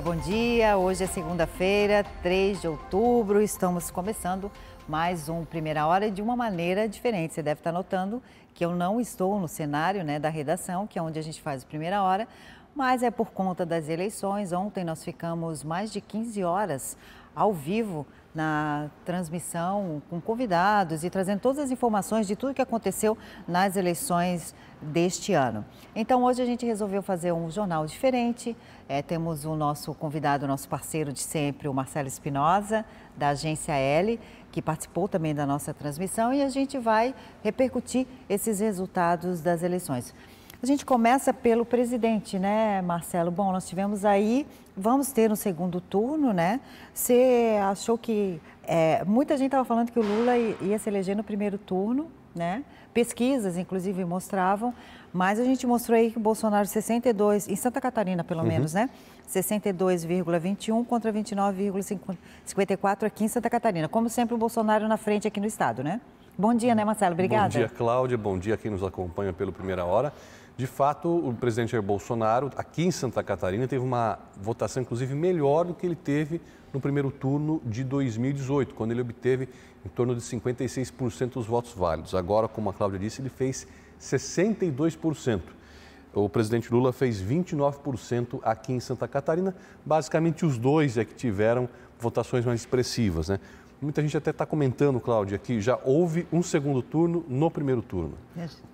bom dia. Hoje é segunda-feira, 3 de outubro. Estamos começando mais um Primeira Hora de uma maneira diferente. Você deve estar notando que eu não estou no cenário né, da redação, que é onde a gente faz o Primeira Hora, mas é por conta das eleições. Ontem nós ficamos mais de 15 horas ao vivo na transmissão com convidados e trazendo todas as informações de tudo que aconteceu nas eleições deste ano. Então hoje a gente resolveu fazer um jornal diferente. É, temos o nosso convidado, o nosso parceiro de sempre, o Marcelo Espinosa, da agência L, que participou também da nossa transmissão e a gente vai repercutir esses resultados das eleições. A gente começa pelo presidente, né, Marcelo? Bom, nós tivemos aí, vamos ter um segundo turno, né? Você achou que. É, muita gente estava falando que o Lula ia se eleger no primeiro turno, né? Pesquisas, inclusive, mostravam, mas a gente mostrou aí que o Bolsonaro 62, em Santa Catarina pelo uhum. menos, né? 62,21 contra 29,54 aqui em Santa Catarina. Como sempre, o Bolsonaro na frente aqui no estado, né? Bom dia, né, Marcelo? Obrigada. Bom dia, Cláudia. Bom dia a quem nos acompanha pelo Primeira Hora. De fato, o presidente Jair Bolsonaro, aqui em Santa Catarina, teve uma votação, inclusive, melhor do que ele teve no primeiro turno de 2018, quando ele obteve em torno de 56% dos votos válidos. Agora, como a Cláudia disse, ele fez 62%. O presidente Lula fez 29% aqui em Santa Catarina. Basicamente, os dois é que tiveram votações mais expressivas. Né? Muita gente até está comentando, Cláudia, que já houve um segundo turno no primeiro turno,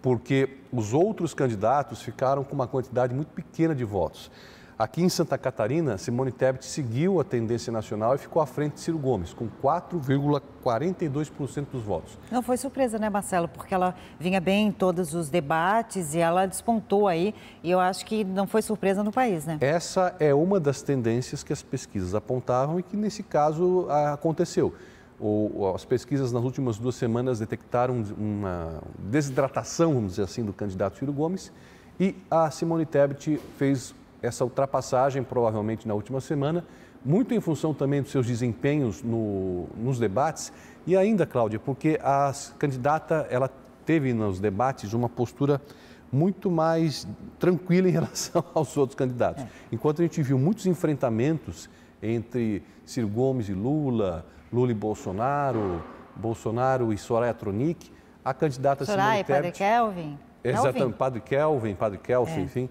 porque os outros candidatos ficaram com uma quantidade muito pequena de votos. Aqui em Santa Catarina, Simone Tebet seguiu a tendência nacional e ficou à frente de Ciro Gomes, com 4,42% dos votos. Não foi surpresa, né, Marcelo? Porque ela vinha bem em todos os debates e ela despontou aí, e eu acho que não foi surpresa no país, né? Essa é uma das tendências que as pesquisas apontavam e que, nesse caso, aconteceu ou as pesquisas nas últimas duas semanas detectaram uma desidratação, vamos dizer assim, do candidato Ciro Gomes. E a Simone Tebet fez essa ultrapassagem, provavelmente na última semana, muito em função também dos seus desempenhos no, nos debates. E ainda, Cláudia, porque a candidata ela teve nos debates uma postura muito mais tranquila em relação aos outros candidatos. É. Enquanto a gente viu muitos enfrentamentos entre Ciro Gomes e Lula, Lula e Bolsonaro, Bolsonaro e Soraya Tronic, a candidata Soraya, Simone Tebet... Soraya, Padre Kelvin? Exatamente, Kelvin. Padre Kelvin, Padre Kelvin, é. enfim.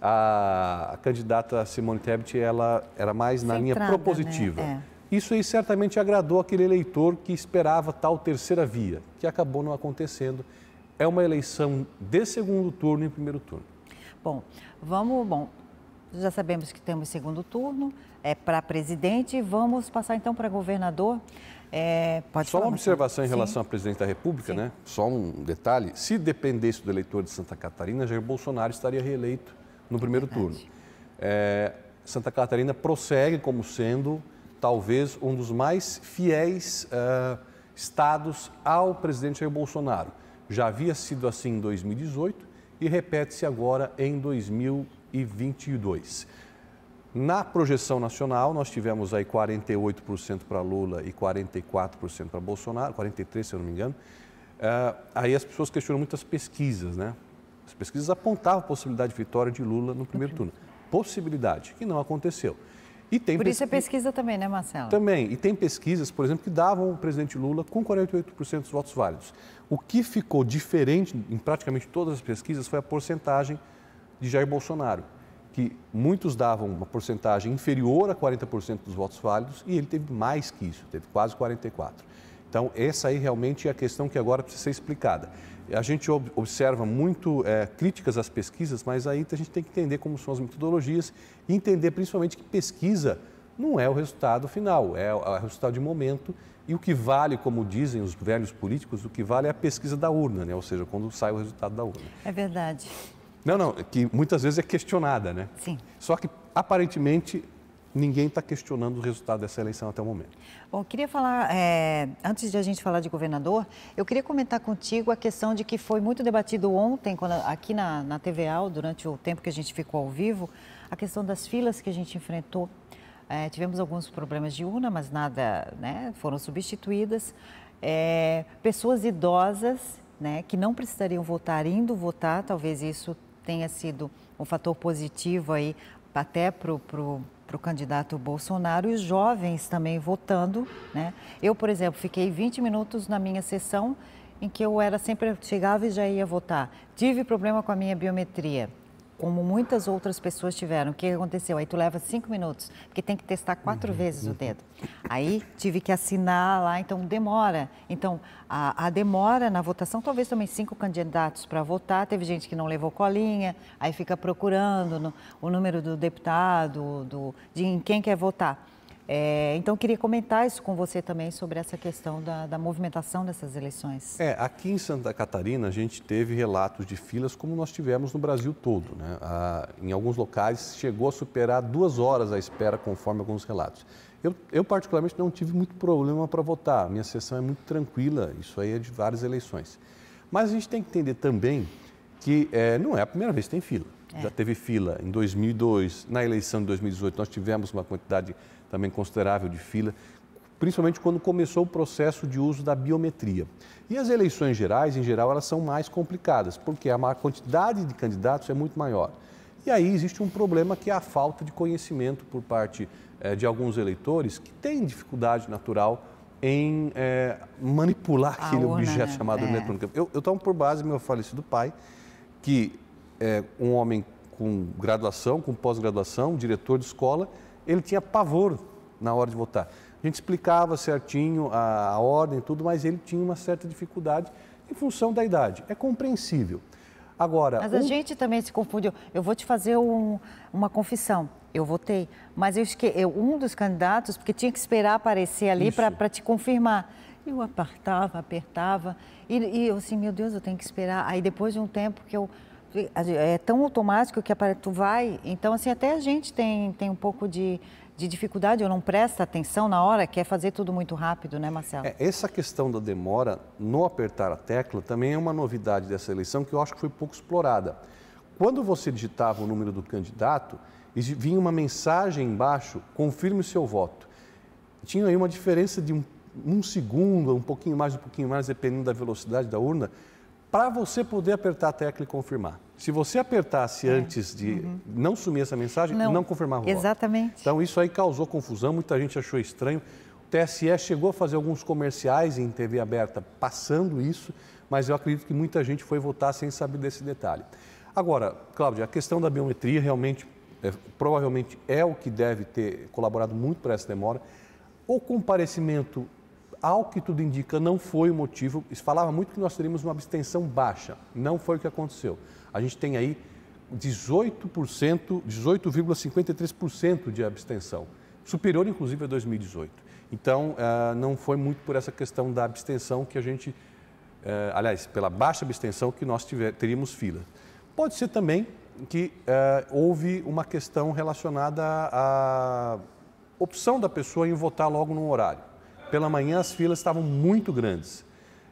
A, a, candidata Simone Tebet, ela era mais na linha né? propositiva. Né? É. Isso aí certamente agradou aquele eleitor que esperava tal terceira via, que acabou não acontecendo. É uma eleição de segundo turno e primeiro turno. Bom, vamos, bom, já sabemos que temos segundo turno, é, para presidente. Vamos passar então para governador. É, pode Só falar, uma observação em relação Sim. à presidente da República, Sim. né? Só um detalhe: se dependesse do eleitor de Santa Catarina, Jair Bolsonaro estaria reeleito no primeiro Verdade. turno. É, Santa Catarina prossegue como sendo talvez um dos mais fiéis uh, estados ao presidente Jair Bolsonaro. Já havia sido assim em 2018 e repete-se agora em 2022. Na projeção nacional, nós tivemos aí 48% para Lula e 44% para Bolsonaro, 43% se eu não me engano. Uh, aí as pessoas questionam muitas pesquisas, né? As pesquisas apontavam a possibilidade de vitória de Lula no primeiro turno. Possibilidade, que não aconteceu. E tem por isso pesqu... é pesquisa também, né, Marcelo? Também. E tem pesquisas, por exemplo, que davam o presidente Lula com 48% dos votos válidos. O que ficou diferente em praticamente todas as pesquisas foi a porcentagem de Jair Bolsonaro que muitos davam uma porcentagem inferior a 40% dos votos válidos e ele teve mais que isso, teve quase 44%. Então, essa aí realmente é a questão que agora precisa ser explicada. A gente observa muito é, críticas às pesquisas, mas aí a gente tem que entender como são as metodologias e entender principalmente que pesquisa não é o resultado final, é, é o resultado de momento. E o que vale, como dizem os velhos políticos, o que vale é a pesquisa da urna, né? ou seja, quando sai o resultado da urna. É verdade. Não, não, que muitas vezes é questionada, né? Sim. Só que aparentemente ninguém está questionando o resultado dessa eleição até o momento. Bom, queria falar, é, antes de a gente falar de governador, eu queria comentar contigo a questão de que foi muito debatido ontem, quando, aqui na, na TVA, durante o tempo que a gente ficou ao vivo, a questão das filas que a gente enfrentou. É, tivemos alguns problemas de urna, mas nada, né, foram substituídas. É, pessoas idosas, né, que não precisariam votar indo votar, talvez isso tenha sido um fator positivo aí até para o candidato Bolsonaro e os jovens também votando. Né? Eu, por exemplo, fiquei 20 minutos na minha sessão em que eu era sempre chegava e já ia votar. Tive problema com a minha biometria como muitas outras pessoas tiveram. O que aconteceu? Aí tu leva cinco minutos, porque tem que testar quatro uhum. vezes o uhum. dedo. Aí tive que assinar lá, então demora. Então, a, a demora na votação, talvez também cinco candidatos para votar, teve gente que não levou colinha, aí fica procurando no, o número do deputado, do, de em quem quer votar. É, então, queria comentar isso com você também sobre essa questão da, da, movimentação dessas eleições. É, aqui em Santa Catarina, a gente teve relatos de filas como nós tivemos no Brasil todo. Né? Ah, em alguns locais, chegou a superar duas horas a espera, conforme alguns relatos. Eu, eu particularmente, não tive muito problema para votar. Minha sessão é muito tranquila, isso aí é de várias eleições. Mas a gente tem que entender também que é, não é a primeira vez que tem fila. É. Já teve fila em 2002, na eleição de 2018, nós tivemos uma quantidade também considerável de fila, principalmente quando começou o processo de uso da biometria. E as eleições gerais, em geral, elas são mais complicadas, porque a quantidade de candidatos é muito maior. E aí existe um problema que é a falta de conhecimento por parte eh, de alguns eleitores que têm dificuldade natural em eh, manipular aquele urna, objeto né? chamado é. eletrônica. Eu, eu tomo por base meu falecido pai, que é um homem com graduação, com pós-graduação, diretor de escola, ele tinha pavor na hora de votar. A gente explicava certinho a, a ordem, tudo, mas ele tinha uma certa dificuldade em função da idade. É compreensível. Agora, mas a um... gente também se confundiu. Eu vou te fazer um, uma confissão. Eu votei, mas eu esque... eu, um dos candidatos, porque tinha que esperar aparecer ali para te confirmar. Eu apartava, apertava, e, e, eu assim, meu Deus, eu tenho que esperar. Aí depois de um tempo que eu Assim, é tão automático que tu vai. Então, assim, até a gente tem, tem um pouco de, de dificuldade ou não presta atenção na hora, quer é fazer tudo muito rápido, né, Marcelo? É, essa questão da demora no apertar a tecla também é uma novidade dessa eleição que eu acho que foi pouco explorada. Quando você digitava o número do candidato, vinha uma mensagem embaixo: confirme o seu voto. Tinha aí uma diferença de um, um segundo, um pouquinho mais, um pouquinho mais, dependendo da velocidade da urna para você poder apertar a tecla e confirmar. Se você apertasse é. antes de uhum. não sumir essa mensagem, não, não confirmava o voto. Exatamente. Então isso aí causou confusão, muita gente achou estranho. O TSE chegou a fazer alguns comerciais em TV aberta passando isso, mas eu acredito que muita gente foi votar sem saber desse detalhe. Agora, Cláudia, a questão da biometria realmente, é, provavelmente é o que deve ter colaborado muito para essa demora. O comparecimento ao que tudo indica, não foi o motivo. Se falava muito que nós teríamos uma abstenção baixa. Não foi o que aconteceu. A gente tem aí 18%, 18,53% de abstenção, superior inclusive a 2018. Então, eh, não foi muito por essa questão da abstenção que a gente, eh, aliás, pela baixa abstenção que nós tiver, teríamos fila. Pode ser também que eh, houve uma questão relacionada à opção da pessoa em votar logo no horário. Pela manhã as filas estavam muito grandes.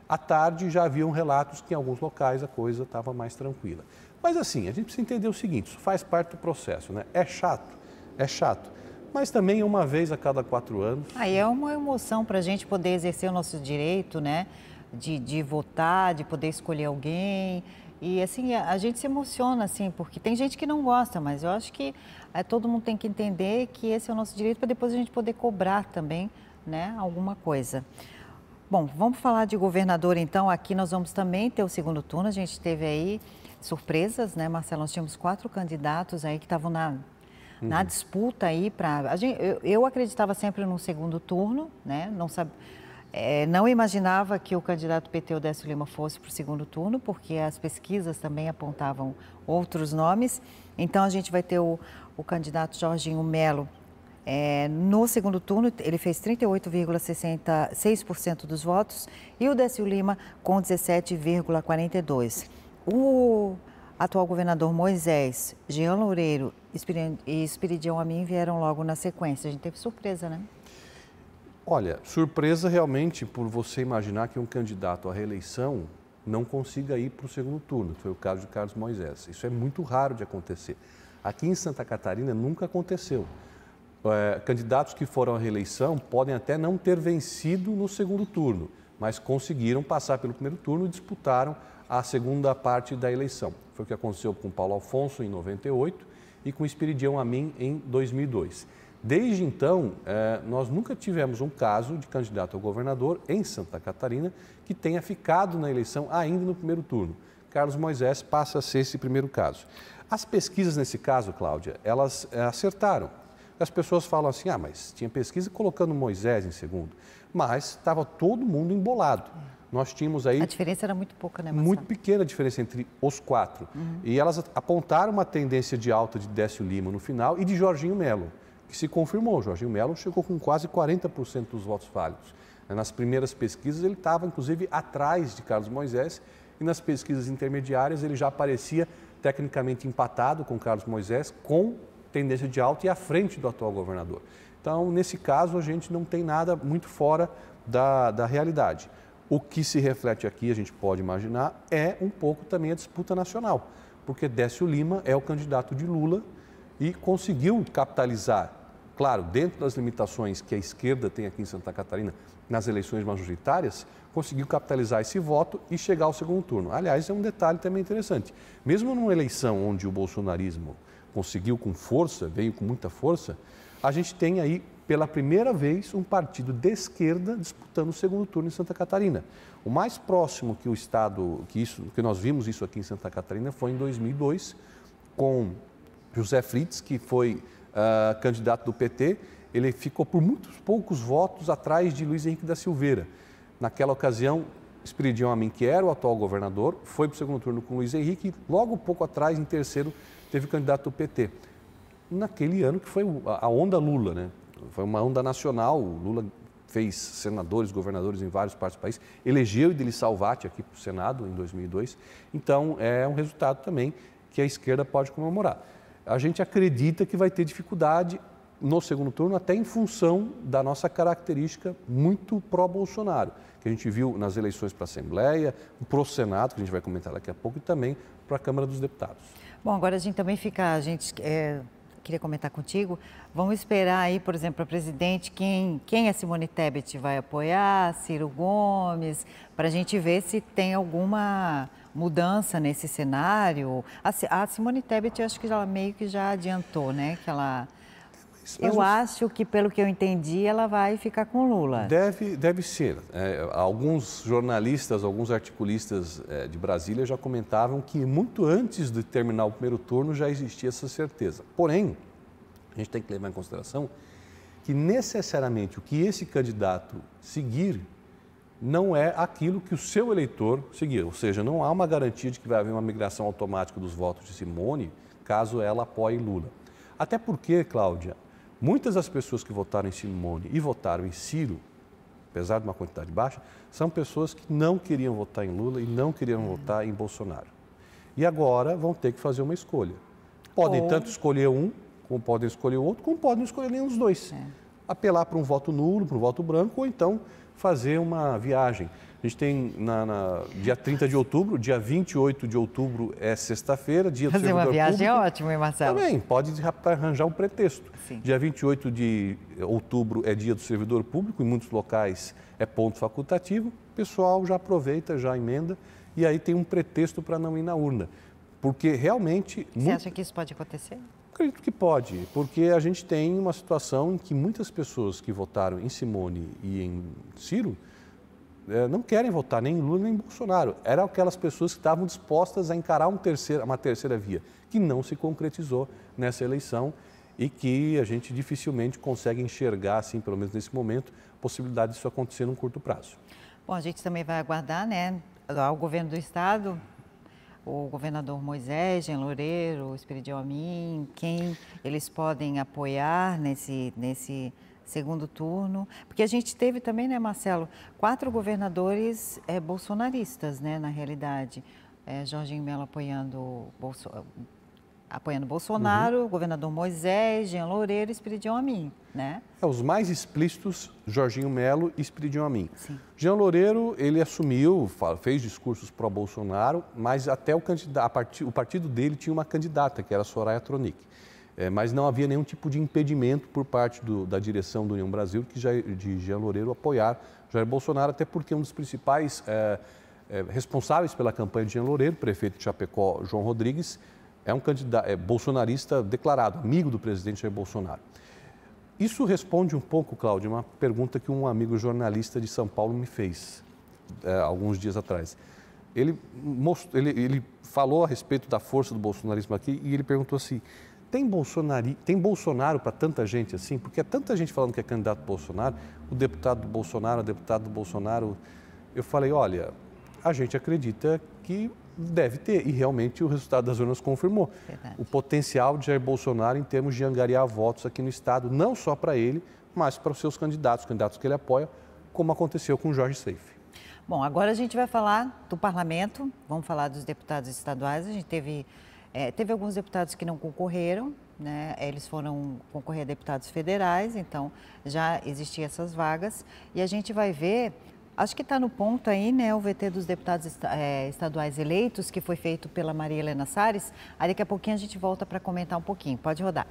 À tarde já haviam relatos que em alguns locais a coisa estava mais tranquila. Mas assim, a gente precisa entender o seguinte, isso faz parte do processo, né? É chato, é chato. Mas também uma vez a cada quatro anos. Aí é uma emoção para a gente poder exercer o nosso direito, né? De, de votar, de poder escolher alguém. E assim, a, gente se emociona, assim, porque tem gente que não gosta, mas eu acho que é, todo mundo tem que entender que esse é o nosso direito para depois a gente poder cobrar também né, alguma coisa. Bom, vamos falar de governador então. Aqui nós vamos também ter o segundo turno. A gente teve aí surpresas, né, Marcelo? Nós tínhamos quatro candidatos aí que estavam na, uhum. na disputa aí para. Eu, eu acreditava sempre no segundo turno, né? Não sabe. É, não imaginava que o candidato PT Odécio Lima fosse para o segundo turno, porque as pesquisas também apontavam outros nomes. Então, a gente vai ter o, o candidato Jorginho Melo é, no segundo turno, ele fez 38,66% dos votos e o Décio Lima com 17,42%. O atual governador Moisés, Jean Loureiro e Espiridião Amin vieram logo na sequência. A gente teve surpresa, né? Olha, surpresa realmente por você imaginar que um candidato à reeleição não consiga ir para o segundo turno. Foi o caso de Carlos Moisés. Isso é muito raro de acontecer. Aqui em Santa Catarina nunca aconteceu é, candidatos que foram à reeleição podem até não ter vencido no segundo turno, mas conseguiram passar pelo primeiro turno e disputaram a segunda parte da eleição. Foi o que aconteceu com Paulo Afonso em 98 e com Espiridião Amin em 2002. Desde então, é, nós nunca tivemos um caso de candidato ao governador em Santa Catarina que tenha ficado na eleição ainda no primeiro turno. Carlos Moisés passa a ser esse primeiro caso. As pesquisas nesse caso, Cláudia, elas é, acertaram. As pessoas falam assim: ah, mas tinha pesquisa colocando Moisés em segundo. Mas estava todo mundo embolado. Nós tínhamos aí. A diferença era muito pouca, né, Marcelo? Muito pequena a diferença entre os quatro. Uhum. E elas apontaram uma tendência de alta de Décio Lima no final e de Jorginho Melo, que se confirmou. Jorginho Melo chegou com quase 40% dos votos válidos. Nas primeiras pesquisas, ele estava, inclusive, atrás de Carlos Moisés e nas pesquisas intermediárias ele já aparecia tecnicamente empatado com Carlos Moisés, com tendência de alta e à frente do atual governador. Então, nesse caso, a gente não tem nada muito fora da, da realidade. O que se reflete aqui, a gente pode imaginar, é um pouco também a disputa nacional, porque Décio Lima é o candidato de Lula e conseguiu capitalizar, claro, dentro das limitações que a esquerda tem aqui em Santa Catarina nas eleições majoritárias, conseguiu capitalizar esse voto e chegar ao segundo turno. Aliás, é um detalhe também interessante. Mesmo numa eleição onde o bolsonarismo conseguiu com força, veio com muita força, a gente tem aí pela primeira vez um partido de esquerda disputando o segundo turno em Santa Catarina. O mais próximo que o estado que isso, que nós vimos isso aqui em Santa Catarina foi em 2002 com José Fritz, que foi uh, candidato do PT, ele ficou por muitos poucos votos atrás de Luiz Henrique da Silveira. Naquela ocasião, Espiridião Amin, que era o atual governador, foi para o segundo turno com Luiz Henrique, logo pouco atrás, em terceiro, teve candidato do PT. Naquele ano que foi a onda Lula, né? Foi uma onda nacional. O Lula fez senadores, governadores em várias partes do país, elegeu Idili Salvati aqui para o Senado em 2002. Então, é um resultado também que a esquerda pode comemorar. A gente acredita que vai ter dificuldade no segundo turno, até em função da nossa característica muito pró-Bolsonaro, que a gente viu nas eleições para a Assembleia, para o Senado, que a gente vai comentar daqui a pouco, e também para a Câmara dos Deputados. Bom, agora a gente também fica, a gente é, queria comentar contigo, vamos esperar aí, por exemplo, a presidente, quem, quem a Simone Tebet vai apoiar, Ciro Gomes, para a gente ver se tem alguma mudança nesse cenário. A, a Simone Tebet, acho que ela meio que já adiantou, né, que ela mas eu assim acho que, pelo que eu entendi, ela vai ficar com Lula. Deve, deve ser. É, alguns jornalistas, alguns articulistas é, de Brasília já comentavam que muito antes de terminar o primeiro turno já existia essa certeza. Porém, a gente tem que levar em consideração que necessariamente o que esse candidato seguir não é aquilo que o seu eleitor seguir. Ou seja, não há uma garantia de que vai haver uma migração automática dos votos de Simone caso ela apoie Lula. Até porque, Cláudia, Muitas das pessoas que votaram em Simone e votaram em Ciro, apesar de uma quantidade baixa, são pessoas que não queriam votar em Lula e não queriam uhum. votar em Bolsonaro. E agora vão ter que fazer uma escolha. Podem Ou... tanto escolher um, como podem escolher o outro, como podem escolher nenhum dos dois. É. Apelar para um voto nulo, para um voto branco, ou então fazer uma viagem. A gente tem na, na, dia 30 de outubro, dia 28 de outubro é sexta-feira, dia Fazer uma viagem é público. é ótimo, hein, Marcelo? Também, pode arranjar um pretexto. Sim. Dia 28 de eh, outubro é dia do servidor público, em muitos locais é ponto facultativo. O pessoal já aproveita, já emenda, e aí tem um pretexto para não ir na urna. Porque realmente... Você muito... acha que isso pode acontecer? Acredito que pode, porque a gente tem uma situação em que muitas pessoas que votaram em Simone e em Ciro é, não querem votar nem Lula nem Bolsonaro. Eram aquelas pessoas que estavam dispostas a encarar um terceiro, uma terceira via, que não se concretizou nessa eleição e que a gente dificilmente consegue enxergar, assim, pelo menos nesse momento, possibilidade disso acontecer num curto prazo. Bom, a gente também vai aguardar, né, o governo do Estado, o governador Moisés, Jean Loureiro, Espiridião Amin, quem eles podem apoiar nesse, nesse segundo turno, porque a gente teve também, né, Marcelo, quatro governadores é, bolsonaristas, né, na realidade. É, Jorginho Melo apoiando, Bolso... apoiando Bolsonaro, uhum. governador Moisés, Jean Loureiro e Espiridion Amin, né? É, os mais explícitos, Jorginho Melo e Espiridion Amin. Sim. Jean Loureiro, ele assumiu, fez discursos pró-Bolsonaro, mas até o, candidato, a part... o partido dele tinha uma candidata, que era Soraya Tronic. É, mas não havia nenhum tipo de impedimento por parte do, da direção do União Brasil que já de Jean Loureiro apoiar Jair Bolsonaro, até porque um dos principais é, é, responsáveis pela campanha de Jean Loureiro, prefeito de Chapecó, João Rodrigues, é um candidato é, bolsonarista declarado, amigo do presidente Jair Bolsonaro. Isso responde um pouco, Cláudio, uma pergunta que um amigo jornalista de São Paulo me fez é, alguns dias atrás. Ele, most... ele, ele falou a respeito da força do bolsonarismo aqui e ele perguntou assim: tem, Bolsonaro, tem Bolsonaro para tanta gente assim? Porque é tanta gente falando que é candidato Bolsonaro, o deputado do Bolsonaro, o deputado do Bolsonaro. Eu falei, olha, a gente acredita que deve ter, e realmente o resultado das urnas confirmou. Verdade. O potencial de Jair Bolsonaro em termos de angariar votos aqui no Estado, não só para ele, mas para os seus candidatos, candidatos que ele apoia, como aconteceu com Jorge Seife. Bom, agora a gente vai falar do parlamento, vamos falar dos deputados estaduais. A gente teve é, teve alguns deputados que não concorreram, né? eles foram concorrer a deputados federais, então já existiam essas vagas. E a gente vai ver, acho que está no ponto aí, né, o VT dos deputados est é, estaduais eleitos, que foi feito pela Maria Helena Sares. Aí daqui a pouquinho a gente volta para comentar um pouquinho. Pode rodar.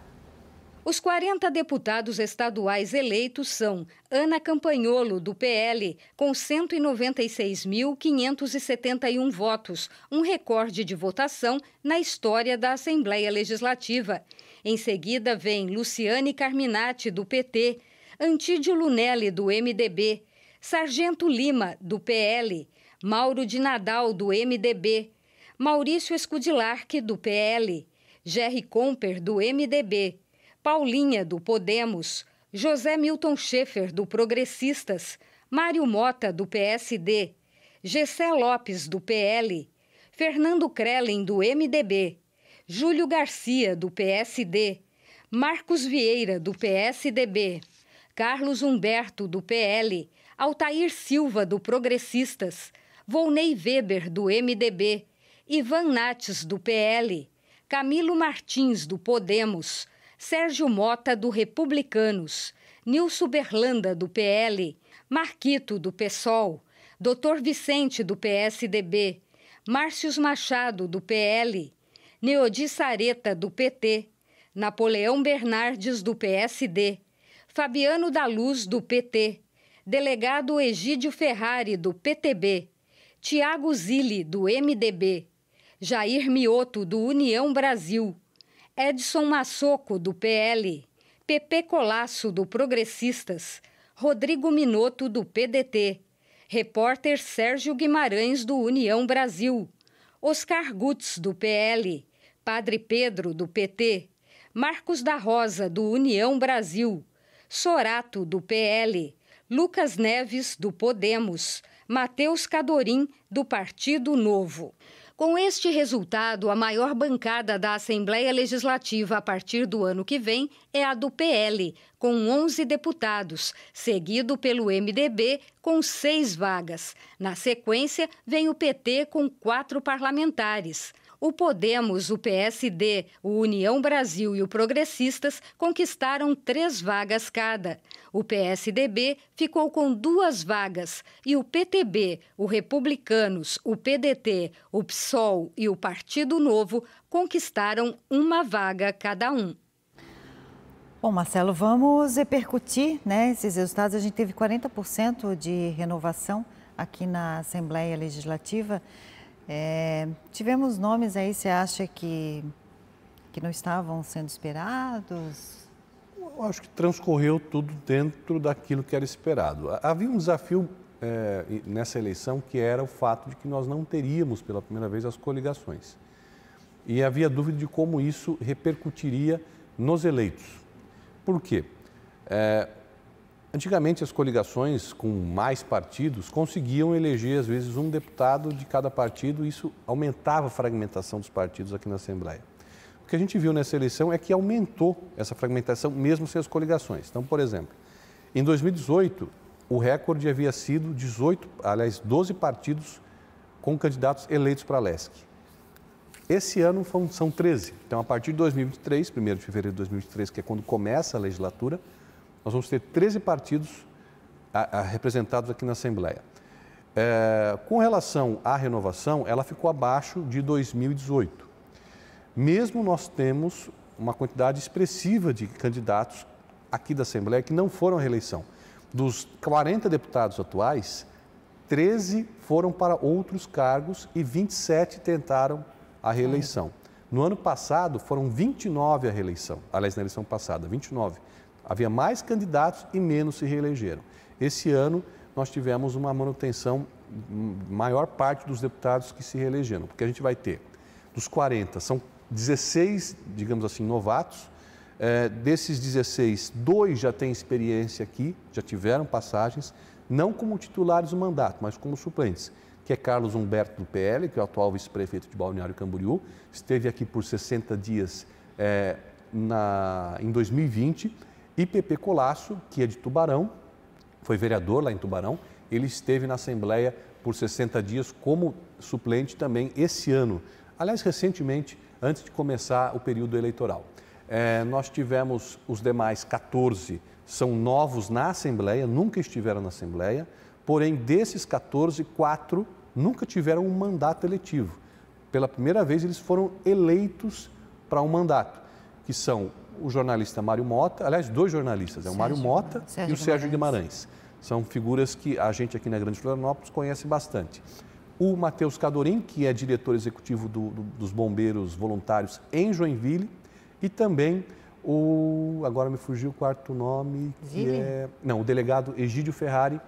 Os 40 deputados estaduais eleitos são Ana Campanholo, do PL, com 196.571 votos, um recorde de votação na história da Assembleia Legislativa. Em seguida vem Luciane Carminati, do PT, Antídio Lunelli, do MDB, Sargento Lima, do PL, Mauro de Nadal, do MDB, Maurício Escudilarque, do PL, Jerry Comper, do MDB, Paulinha, do Podemos, José Milton Schaefer, do Progressistas, Mário Mota, do PSD, Gessé Lopes, do PL, Fernando Krellen, do MDB, Júlio Garcia, do PSD, Marcos Vieira, do PSDB, Carlos Humberto, do PL, Altair Silva, do Progressistas, Volney Weber, do MDB, Ivan Nates, do PL, Camilo Martins, do Podemos, Sérgio Mota, do Republicanos, Nilson Berlanda, do PL, Marquito, do PSOL, Dr. Vicente, do PSDB, Márcios Machado, do PL, Neodi Sareta, do PT, Napoleão Bernardes, do PSD, Fabiano da Luz, do PT, delegado Egídio Ferrari, do PTB, Tiago Zilli, do MDB, Jair Mioto, do União Brasil, Edson Massoco, do PL, Pepe Colasso, do Progressistas, Rodrigo Minotto, do PDT, repórter Sérgio Guimarães, do União Brasil, Oscar Gutz, do PL, Padre Pedro, do PT, Marcos da Rosa, do União Brasil, Sorato, do PL, Lucas Neves, do Podemos, Matheus Cadorim, do Partido Novo. Com este resultado, a maior bancada da Assembleia Legislativa a partir do ano que vem é a do PL, com 11 deputados, seguido pelo MDB, com seis vagas. Na sequência, vem o PT, com quatro parlamentares. O Podemos, o PSD, o União Brasil e o Progressistas conquistaram três vagas cada. O PSDB ficou com duas vagas e o PTB, o Republicanos, o PDT, o PSOL e o Partido Novo conquistaram uma vaga cada um. Bom, Marcelo, vamos repercutir né, esses resultados. A gente teve 40% de renovação aqui na Assembleia Legislativa. É, tivemos nomes aí, você acha que, que não estavam sendo esperados? Eu acho que transcorreu tudo dentro daquilo que era esperado. Havia um desafio é, nessa eleição que era o fato de que nós não teríamos pela primeira vez as coligações. E havia dúvida de como isso repercutiria nos eleitos. Por quê? É, Antigamente, as coligações com mais partidos conseguiam eleger, às vezes, um deputado de cada partido, e isso aumentava a fragmentação dos partidos aqui na Assembleia. O que a gente viu nessa eleição é que aumentou essa fragmentação, mesmo sem as coligações. Então, por exemplo, em 2018, o recorde havia sido 18, aliás, 12 partidos com candidatos eleitos para a LESC. Esse ano são 13. Então, a partir de 2023, 1 de fevereiro de 2023, que é quando começa a legislatura, nós vamos ter 13 partidos a, a, representados aqui na Assembleia. É, com relação à renovação, ela ficou abaixo de 2018. Mesmo nós temos uma quantidade expressiva de candidatos aqui da Assembleia que não foram à reeleição. Dos 40 deputados atuais, 13 foram para outros cargos e 27 tentaram a reeleição. No ano passado, foram 29 a reeleição, aliás, na eleição passada, 29. Havia mais candidatos e menos se reelegeram. Esse ano nós tivemos uma manutenção hum, maior parte dos deputados que se reelegeram, porque a gente vai ter dos 40, são 16, digamos assim, novatos. É, desses 16, dois já têm experiência aqui, já tiveram passagens, não como titulares do mandato, mas como suplentes, que é Carlos Humberto do PL, que é o atual vice-prefeito de Balneário Camboriú, esteve aqui por 60 dias é, na, em 2020 e Pepe Colasso, que é de Tubarão, foi vereador lá em Tubarão, ele esteve na Assembleia por 60 dias como suplente também esse ano. Aliás, recentemente, antes de começar o período eleitoral. É, nós tivemos os demais 14 são novos na Assembleia, nunca estiveram na Assembleia, porém desses 14, quatro nunca tiveram um mandato eletivo. Pela primeira vez eles foram eleitos para um mandato, que são o jornalista Mário Mota, aliás, dois jornalistas, é o Mário Mota Sérgio e o Sérgio Guimarães. Guimarães. São figuras que a gente aqui na Grande Florianópolis conhece bastante. O Matheus Cadorim, que é diretor executivo do, do, dos Bombeiros Voluntários em Joinville, e também o. Agora me fugiu o quarto nome, que é, Não, o delegado Egídio Ferrari,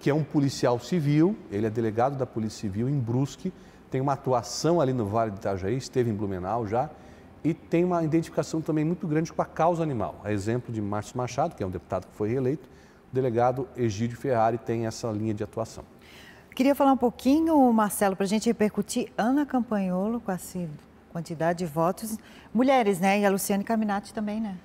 que é um policial civil, ele é delegado da Polícia Civil em Brusque, tem uma atuação ali no Vale do Itajaí, esteve em Blumenau já e tem uma identificação também muito grande com a causa animal. A exemplo de Márcio Machado, que é um deputado que foi reeleito, o delegado Egídio Ferrari tem essa linha de atuação. Queria falar um pouquinho, Marcelo, para a gente repercutir Ana Campanholo com a quantidade de votos. Mulheres, né? E a Luciane Caminati também, né?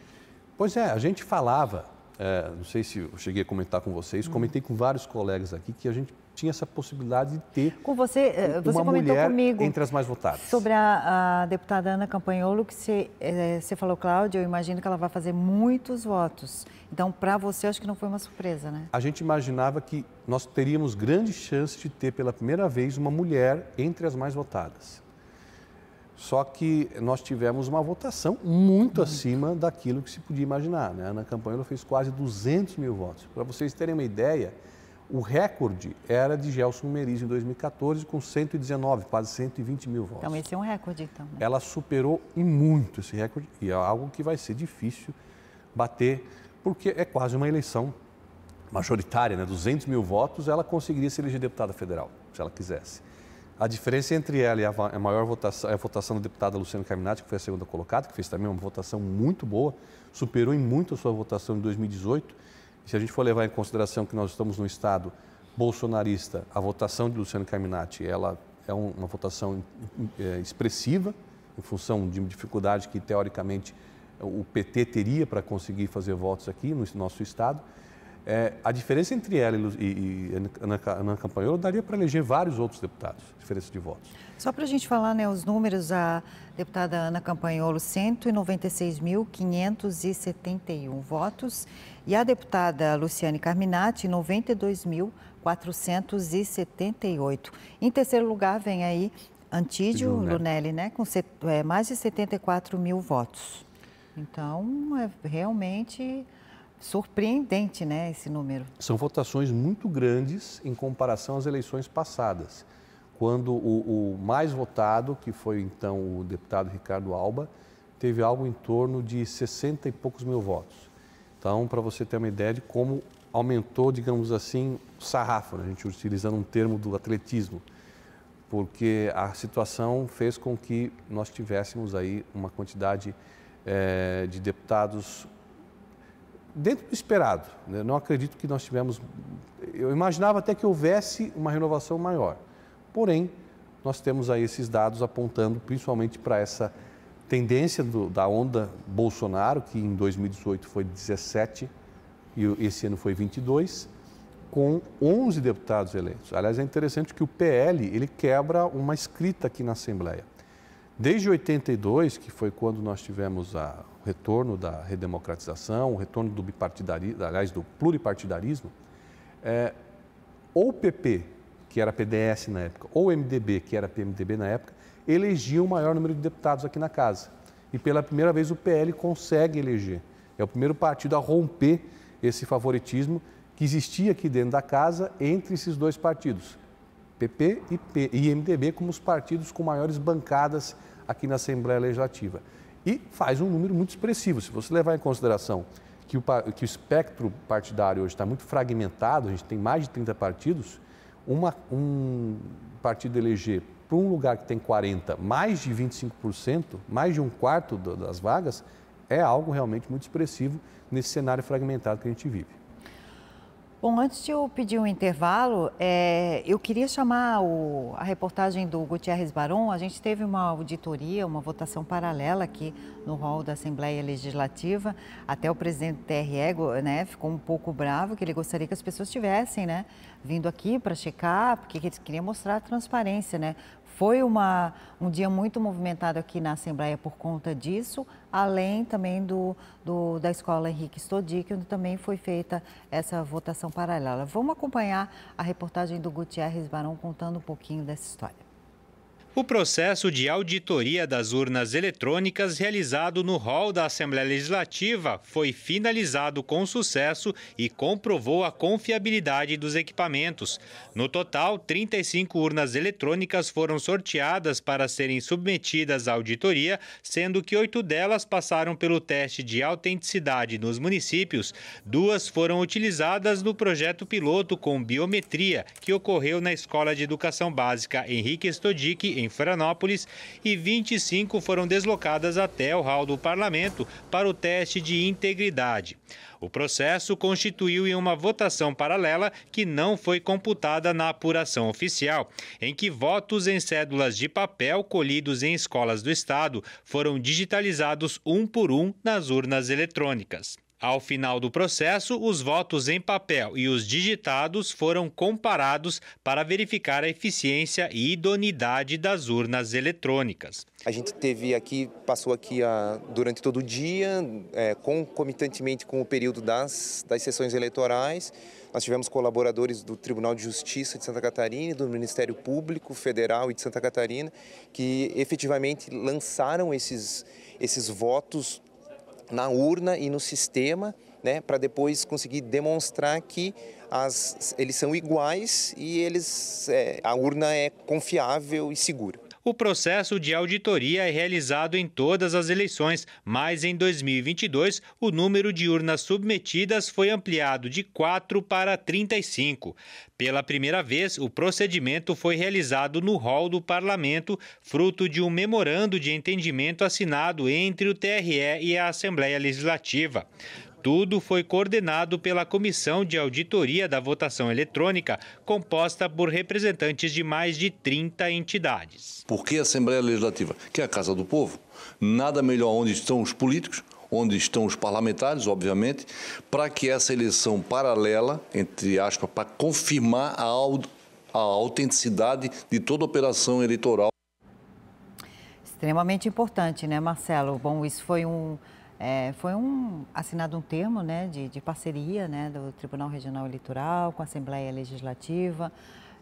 Pois é, a gente falava, é, não sei se eu cheguei a comentar com vocês, comentei com vários colegas aqui que a gente tinha essa possibilidade de ter Com você, eh, você uma mulher entre as mais votadas. Sobre a, a deputada Ana Campanholo, que você, é, eh, você falou, Cláudia, eu imagino que ela vai fazer muitos votos. Então, para você, acho que não foi uma surpresa, né? A gente imaginava que nós teríamos grande chance de ter pela primeira vez uma mulher entre as mais votadas. Só que nós tivemos uma votação muito, muito. acima daquilo que se podia imaginar. Né? A Ana Campanholo fez quase 200 mil votos. Para vocês terem uma ideia, o recorde era de Gelson Meriz em 2014, com 119, quase 120 mil votos. Então, esse é um recorde, então. Né? Ela superou e muito esse recorde, e é algo que vai ser difícil bater, porque é quase uma eleição majoritária, né? 200 mil votos, ela conseguiria se eleger deputada federal, se ela quisesse. A diferença entre ela e a maior votação, a votação da deputada Luciana Caminati, que foi a segunda colocada, que fez também uma votação muito boa, superou em muito a sua votação em 2018 se a gente for levar em consideração que nós estamos num Estado bolsonarista, a votação de Luciano Caminati ela é uma votação é, expressiva, em função de dificuldade que, teoricamente, o PT teria para conseguir fazer votos aqui no nosso Estado. É, a diferença entre ela e, e, e Ana, Ana Campanholo daria para eleger vários outros deputados, diferença de votos. Só para a gente falar né, os números, a deputada Ana Campanholo, 196.571 votos e a deputada Luciane Carminati, 92.478. Em terceiro lugar, vem aí Antídio Lunelli, Lunelli né? Com é, mais de 74 mil votos. Então, é realmente surpreendente, né, esse número. São votações muito grandes em comparação às eleições passadas, quando o, o mais votado, que foi então o deputado Ricardo Alba, teve algo em torno de 60 e poucos mil votos. Então, para você ter uma ideia de como aumentou, digamos assim, o sarrafo, né? a gente utilizando um termo do atletismo, porque a situação fez com que nós tivéssemos aí uma quantidade é, de deputados dentro do esperado. Né? Não acredito que nós tivemos. Eu imaginava até que houvesse uma renovação maior. Porém, nós temos aí esses dados apontando principalmente para essa tendência do, da onda Bolsonaro, que em 2018 foi 17 e esse ano foi 22, com 11 deputados eleitos. Aliás, é interessante que o PL ele quebra uma escrita aqui na Assembleia. Desde 82, que foi quando nós tivemos a, o retorno da redemocratização, o retorno do bipartidarismo, aliás, do pluripartidarismo, é, ou o PP, que era PDS na época, ou o MDB, que era PMDB na época, elegia o maior número de deputados aqui na casa. E pela primeira vez o PL consegue eleger. É o primeiro partido a romper esse favoritismo que existia aqui dentro da casa entre esses dois partidos, PP e, MDB, como os partidos com maiores bancadas aqui na Assembleia Legislativa. E faz um número muito expressivo. Se você levar em consideração que o, que o espectro partidário hoje está muito fragmentado, a gente tem mais de 30 partidos, uma, um partido eleger para um lugar que tem 40, mais de 25%, mais de um quarto das vagas, é algo realmente muito expressivo nesse cenário fragmentado que a gente vive. Bom, antes de eu pedir um intervalo, é, eu queria chamar o, a reportagem do Gutierrez Baron. A gente teve uma auditoria, uma votação paralela aqui no hall da Assembleia Legislativa. Até o presidente do TRE né, ficou um pouco bravo, que ele gostaria que as pessoas tivessem né, vindo aqui para checar, porque ele queria mostrar a transparência, né? Foi uma, um dia muito movimentado aqui na Assembleia por conta disso, além também do, do da escola Henrique Stodic, onde também foi feita essa votação paralela. Vamos acompanhar a reportagem do Gutierrez Barão contando um pouquinho dessa história. O processo de auditoria das urnas eletrônicas realizado no hall da Assembleia Legislativa foi finalizado com sucesso e comprovou a confiabilidade dos equipamentos. No total, 35 urnas eletrônicas foram sorteadas para serem submetidas à auditoria, sendo que oito delas passaram pelo teste de autenticidade nos municípios. Duas foram utilizadas no projeto piloto com biometria, que ocorreu na Escola de Educação Básica Henrique Stodic, em em Florianópolis e 25 foram deslocadas até o hall do parlamento para o teste de integridade. O processo constituiu em uma votação paralela que não foi computada na apuração oficial, em que votos em cédulas de papel colhidos em escolas do estado foram digitalizados um por um nas urnas eletrônicas. Ao final do processo, os votos em papel e os digitados foram comparados para verificar a eficiência e idoneidade das urnas eletrônicas. A gente teve aqui, passou aqui a, ah, durante todo o dia, é, concomitantemente com o período das, das sessões eleitorais. Nós tivemos colaboradores do Tribunal de Justiça de Santa Catarina, do Ministério Público Federal e de Santa Catarina, que efetivamente lançaram esses, esses votos na urna e no sistema, né, para depois conseguir demonstrar que as, eles são iguais e eles, é, a urna é confiável e segura. O processo de auditoria é realizado em todas as eleições, mas em 2022 o número de urnas submetidas foi ampliado de 4 para 35. Pela primeira vez, o procedimento foi realizado no hall do parlamento, fruto de um memorando de entendimento assinado entre o TRE e a Assembleia Legislativa. Tudo foi coordenado pela Comissão de Auditoria da Votação Eletrônica, composta por representantes de mais de 30 entidades. Porque a Assembleia Legislativa, que é a Casa do Povo, nada melhor onde estão os políticos, onde estão os parlamentares, obviamente, para que essa eleição paralela, entre aspas, para confirmar a, a autenticidade de toda operação eleitoral. Extremamente importante, né, Marcelo? Bom, isso foi um é, foi um, assinado um termo né, de, de parceria né, do Tribunal Regional Eleitoral com a Assembleia Legislativa.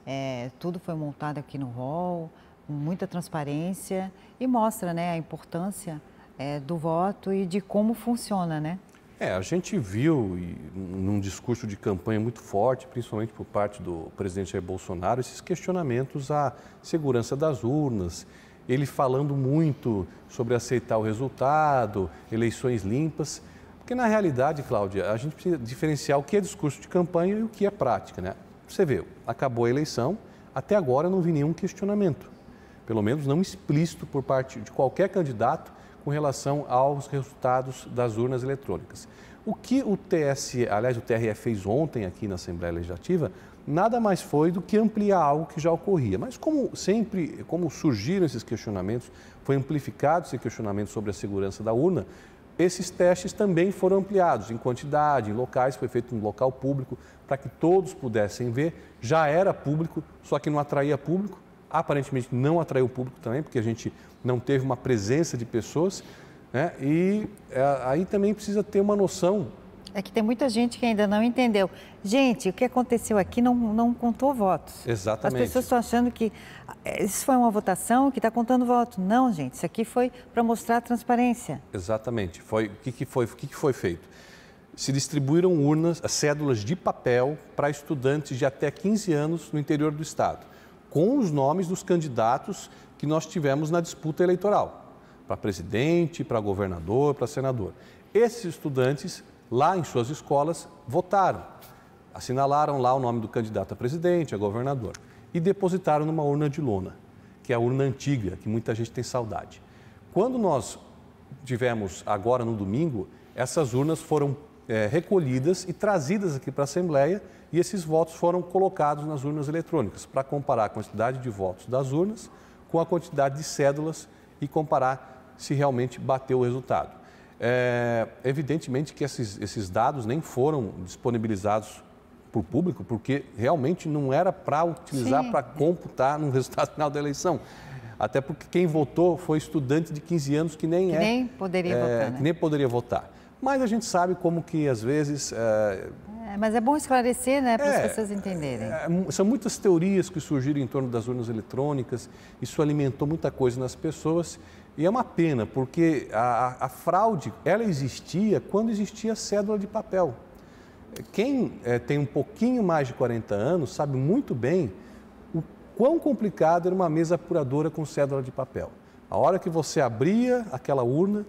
É, tudo foi montado aqui no hall, com muita transparência e mostra né, a importância é, do voto e de como funciona, né? É, a gente viu num discurso de campanha muito forte, principalmente por parte do presidente Jair Bolsonaro, esses questionamentos à segurança das urnas ele falando muito sobre aceitar o resultado, eleições limpas. Porque na realidade, Cláudia, a gente precisa diferenciar o que é discurso de campanha e o que é prática, né? Você vê, acabou a eleição, até agora não vi nenhum questionamento, pelo menos não explícito por parte de qualquer candidato com relação aos resultados das urnas eletrônicas. O que o TSE, aliás, o TRE fez ontem aqui na Assembleia Legislativa nada mais foi do que ampliar algo que já ocorria. Mas como sempre, como surgiram esses questionamentos, foi amplificado esse questionamento sobre a segurança da urna, esses testes também foram ampliados em quantidade, em locais, foi feito um local público para que todos pudessem ver. Já era público, só que não atraía público, aparentemente não atraiu público também, porque a gente não teve uma presença de pessoas. Né? E é, aí também precisa ter uma noção é que tem muita gente que ainda não entendeu. Gente, o que aconteceu aqui não, não contou votos. Exatamente. As pessoas estão achando que eh, isso foi uma votação que está contando voto. Não, gente, isso aqui foi para mostrar a transparência. Exatamente. Foi, o que, que, foi, o que, que foi feito? Se distribuíram urnas, cédulas de papel para estudantes de até 15 anos no interior do Estado, com os nomes dos candidatos que nós tivemos na disputa eleitoral, para presidente, para governador, para senador. Esses estudantes lá em suas escolas, votaram, assinalaram lá o nome do candidato a presidente, a governador, e depositaram numa urna de lona, que é a urna antiga, que muita gente tem saudade. Quando nós tivemos agora no domingo, essas urnas foram é, recolhidas e trazidas aqui para a Assembleia e esses votos foram colocados nas urnas eletrônicas para comparar a quantidade de votos das urnas com a quantidade de cédulas e comparar se realmente bateu o resultado. É, evidentemente que esses, esses dados nem foram disponibilizados para o público, porque realmente não era para utilizar, para computar no resultado final da eleição. Até porque quem votou foi estudante de 15 anos que nem que é. Nem poderia é, votar. Né? nem poderia votar. Mas a gente sabe como que às vezes. É... É, mas é bom esclarecer, né, para as é, pessoas entenderem. É, é, são muitas teorias que surgiram em torno das urnas eletrônicas, isso alimentou muita coisa nas pessoas e é uma pena, porque a, a fraude ela existia quando existia cédula de papel. Quem é, tem um pouquinho mais de 40 anos sabe muito bem o quão complicado era uma mesa apuradora com cédula de papel. A hora que você abria aquela urna,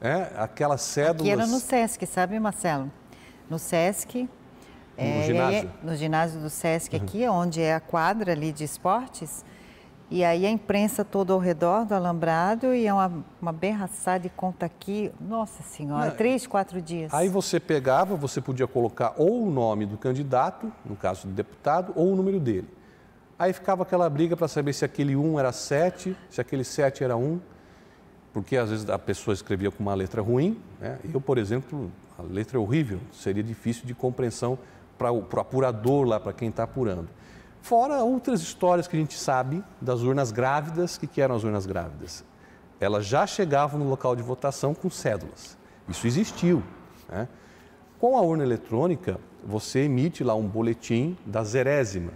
é, aquela cédula. Que era no SESC, sabe, Marcelo? No SESC. No é, ginásio? no ginásio do SESC, uhum. aqui, onde é a quadra ali de esportes. E aí a imprensa toda ao redor do alambrado e é uma, uma berraçada e conta aqui, nossa senhora, Não, três, quatro dias. Aí você pegava, você podia colocar ou o nome do candidato, no caso do deputado, ou o número dele. Aí ficava aquela briga para saber se aquele um era sete, se aquele sete era um, porque às vezes a pessoa escrevia com uma letra ruim. Né? Eu, por exemplo, a letra é horrível, seria difícil de compreensão para o apurador lá, para quem está apurando. Fora outras histórias que a gente sabe das urnas grávidas. O que, que eram as urnas grávidas? Elas já chegavam no local de votação com cédulas. Isso existiu. Né? Com a urna eletrônica, você emite lá um boletim da zerésima.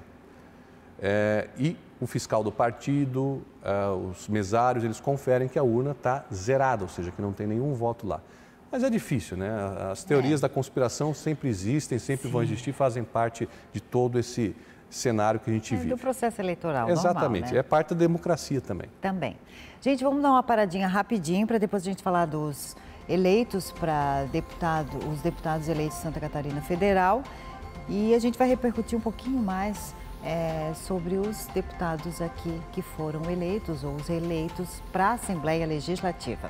É, e o fiscal do partido, é, os mesários, eles conferem que a urna está zerada, ou seja, que não tem nenhum voto lá. Mas é difícil, né? As teorias é. da conspiração sempre existem, sempre Sim. vão existir, fazem parte de todo esse cenário que a gente é, vive. Do processo eleitoral. Exatamente, normal, né? é parte da democracia também. Também. Gente, vamos dar uma paradinha rapidinho para depois a gente falar dos eleitos para deputado, os deputados eleitos de Santa Catarina Federal. E a gente vai repercutir um pouquinho mais é, sobre os deputados aqui que foram eleitos ou os eleitos para a Assembleia Legislativa.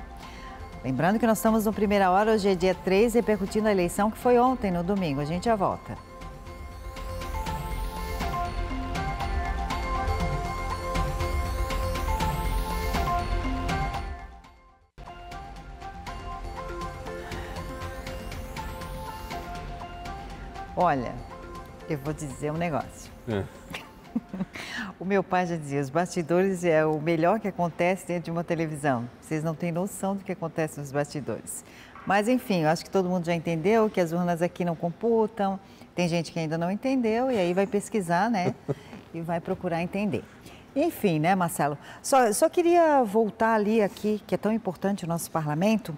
Lembrando que nós estamos no Primeira Hora, hoje é dia 3, repercutindo a eleição que foi ontem, no domingo. A gente já volta. Olha, eu vou te dizer um negócio. É. o meu pai já dizia, os bastidores é o melhor que acontece dentro de uma televisão. Vocês não têm noção do que acontece nos bastidores. Mas enfim, eu acho que todo mundo já entendeu que as urnas aqui não computam. Tem gente que ainda não entendeu e aí vai pesquisar, né? e vai procurar entender. Enfim, né, Marcelo? Só, só queria voltar ali aqui, que é tão importante o nosso parlamento,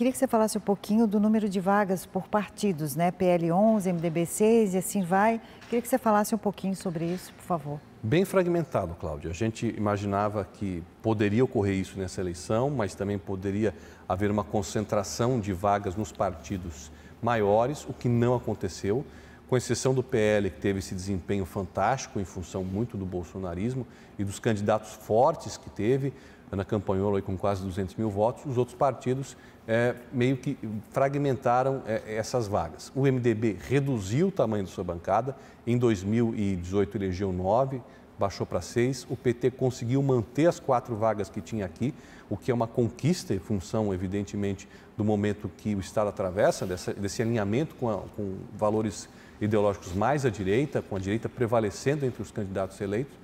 queria que você falasse um pouquinho do número de vagas por partidos, né? PL 11, MDB 6 e assim vai. Queria que você falasse um pouquinho sobre isso, por favor. Bem fragmentado, Cláudia. A gente imaginava que poderia ocorrer isso nessa eleição, mas também poderia haver uma concentração de vagas nos partidos maiores, o que não aconteceu com exceção do PL, que teve esse desempenho fantástico em função muito do bolsonarismo e dos candidatos fortes que teve, Ana campanhola aí com quase 200 mil votos, os outros partidos é, meio que fragmentaram é, essas vagas. O MDB reduziu o tamanho de sua bancada, em 2018 elegeu nove, baixou para seis, o PT conseguiu manter as quatro vagas que tinha aqui, o que é uma conquista em função, evidentemente, do momento que o Estado atravessa, dessa, desse alinhamento com, a, com valores ideológicos mais à direita, com a direita prevalecendo entre os candidatos eleitos.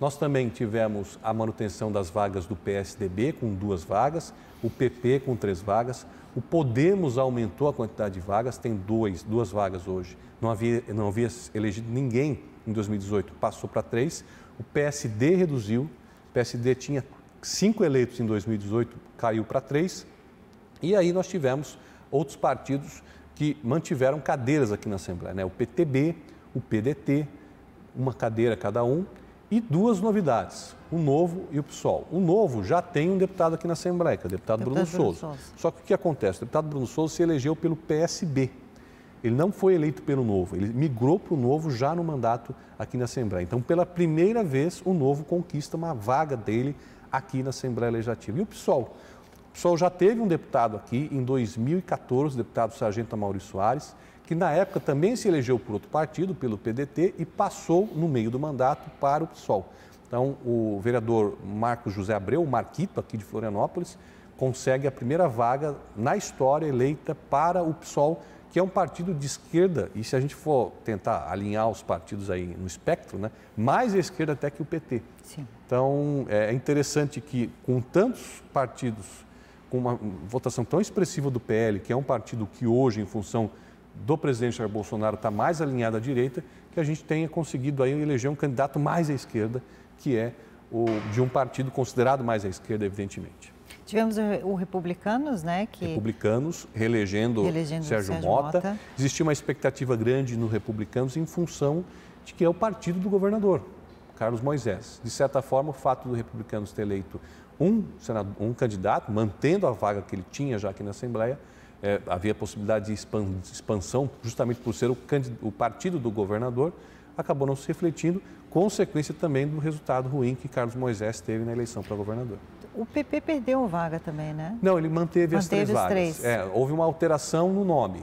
Nós também tivemos a manutenção das vagas do PSDB com duas vagas, o PP com três vagas, o Podemos aumentou a quantidade de vagas, tem dois, duas vagas hoje. Não havia, não havia elegido ninguém em 2018, passou para três. O PSD reduziu, o PSD tinha cinco eleitos em 2018, caiu para três. E aí nós tivemos outros partidos que mantiveram cadeiras aqui na Assembleia, né? o PTB, o PDT, uma cadeira cada um e duas novidades, o Novo e o PSOL. O Novo já tem um deputado aqui na Assembleia, que é o deputado, deputado Bruno, Bruno Souza. Só que o que acontece? O deputado Bruno Souza se elegeu pelo PSB. Ele não foi eleito pelo Novo, ele migrou para o Novo já no mandato aqui na Assembleia. Então, pela primeira vez, o Novo conquista uma vaga dele aqui na Assembleia Legislativa. E o PSOL? O PSOL já teve um deputado aqui em 2014, o deputado Sargento Amaury Soares que na época também se elegeu por outro partido, pelo PDT, e passou no meio do mandato para o PSOL. Então, o vereador Marcos José Abreu, Marquito, aqui de Florianópolis, consegue a primeira vaga na história eleita para o PSOL, que é um partido de esquerda, e se a gente for tentar alinhar os partidos aí no espectro, né, mais à esquerda até que o PT. Sim. Então, é, é interessante que, com tantos partidos, com uma votação tão expressiva do PL, que é um partido que hoje, em função do presidente Jair Bolsonaro está mais alinhada à direita, que a gente tenha conseguido aí eleger um candidato mais à esquerda, que é o de um partido considerado mais à esquerda, evidentemente. Tivemos o Republicanos, né? Que... Republicanos reelegendo, reelegendo Sérgio, Sérgio Mota. Mota. Existia uma expectativa grande no Republicanos em função de que é o partido do governador, Carlos Moisés. De certa forma, o fato do Republicanos ter eleito um, senador, um candidato, mantendo a vaga que ele tinha já aqui na Assembleia, é, havia possibilidade de expansão, justamente por ser o, o partido do governador, acabou não se refletindo, consequência também do resultado ruim que Carlos Moisés teve na eleição para governador. O PP perdeu vaga também, né? Não, ele manteve, manteve as três os vagas. Três. É, houve uma alteração no nome.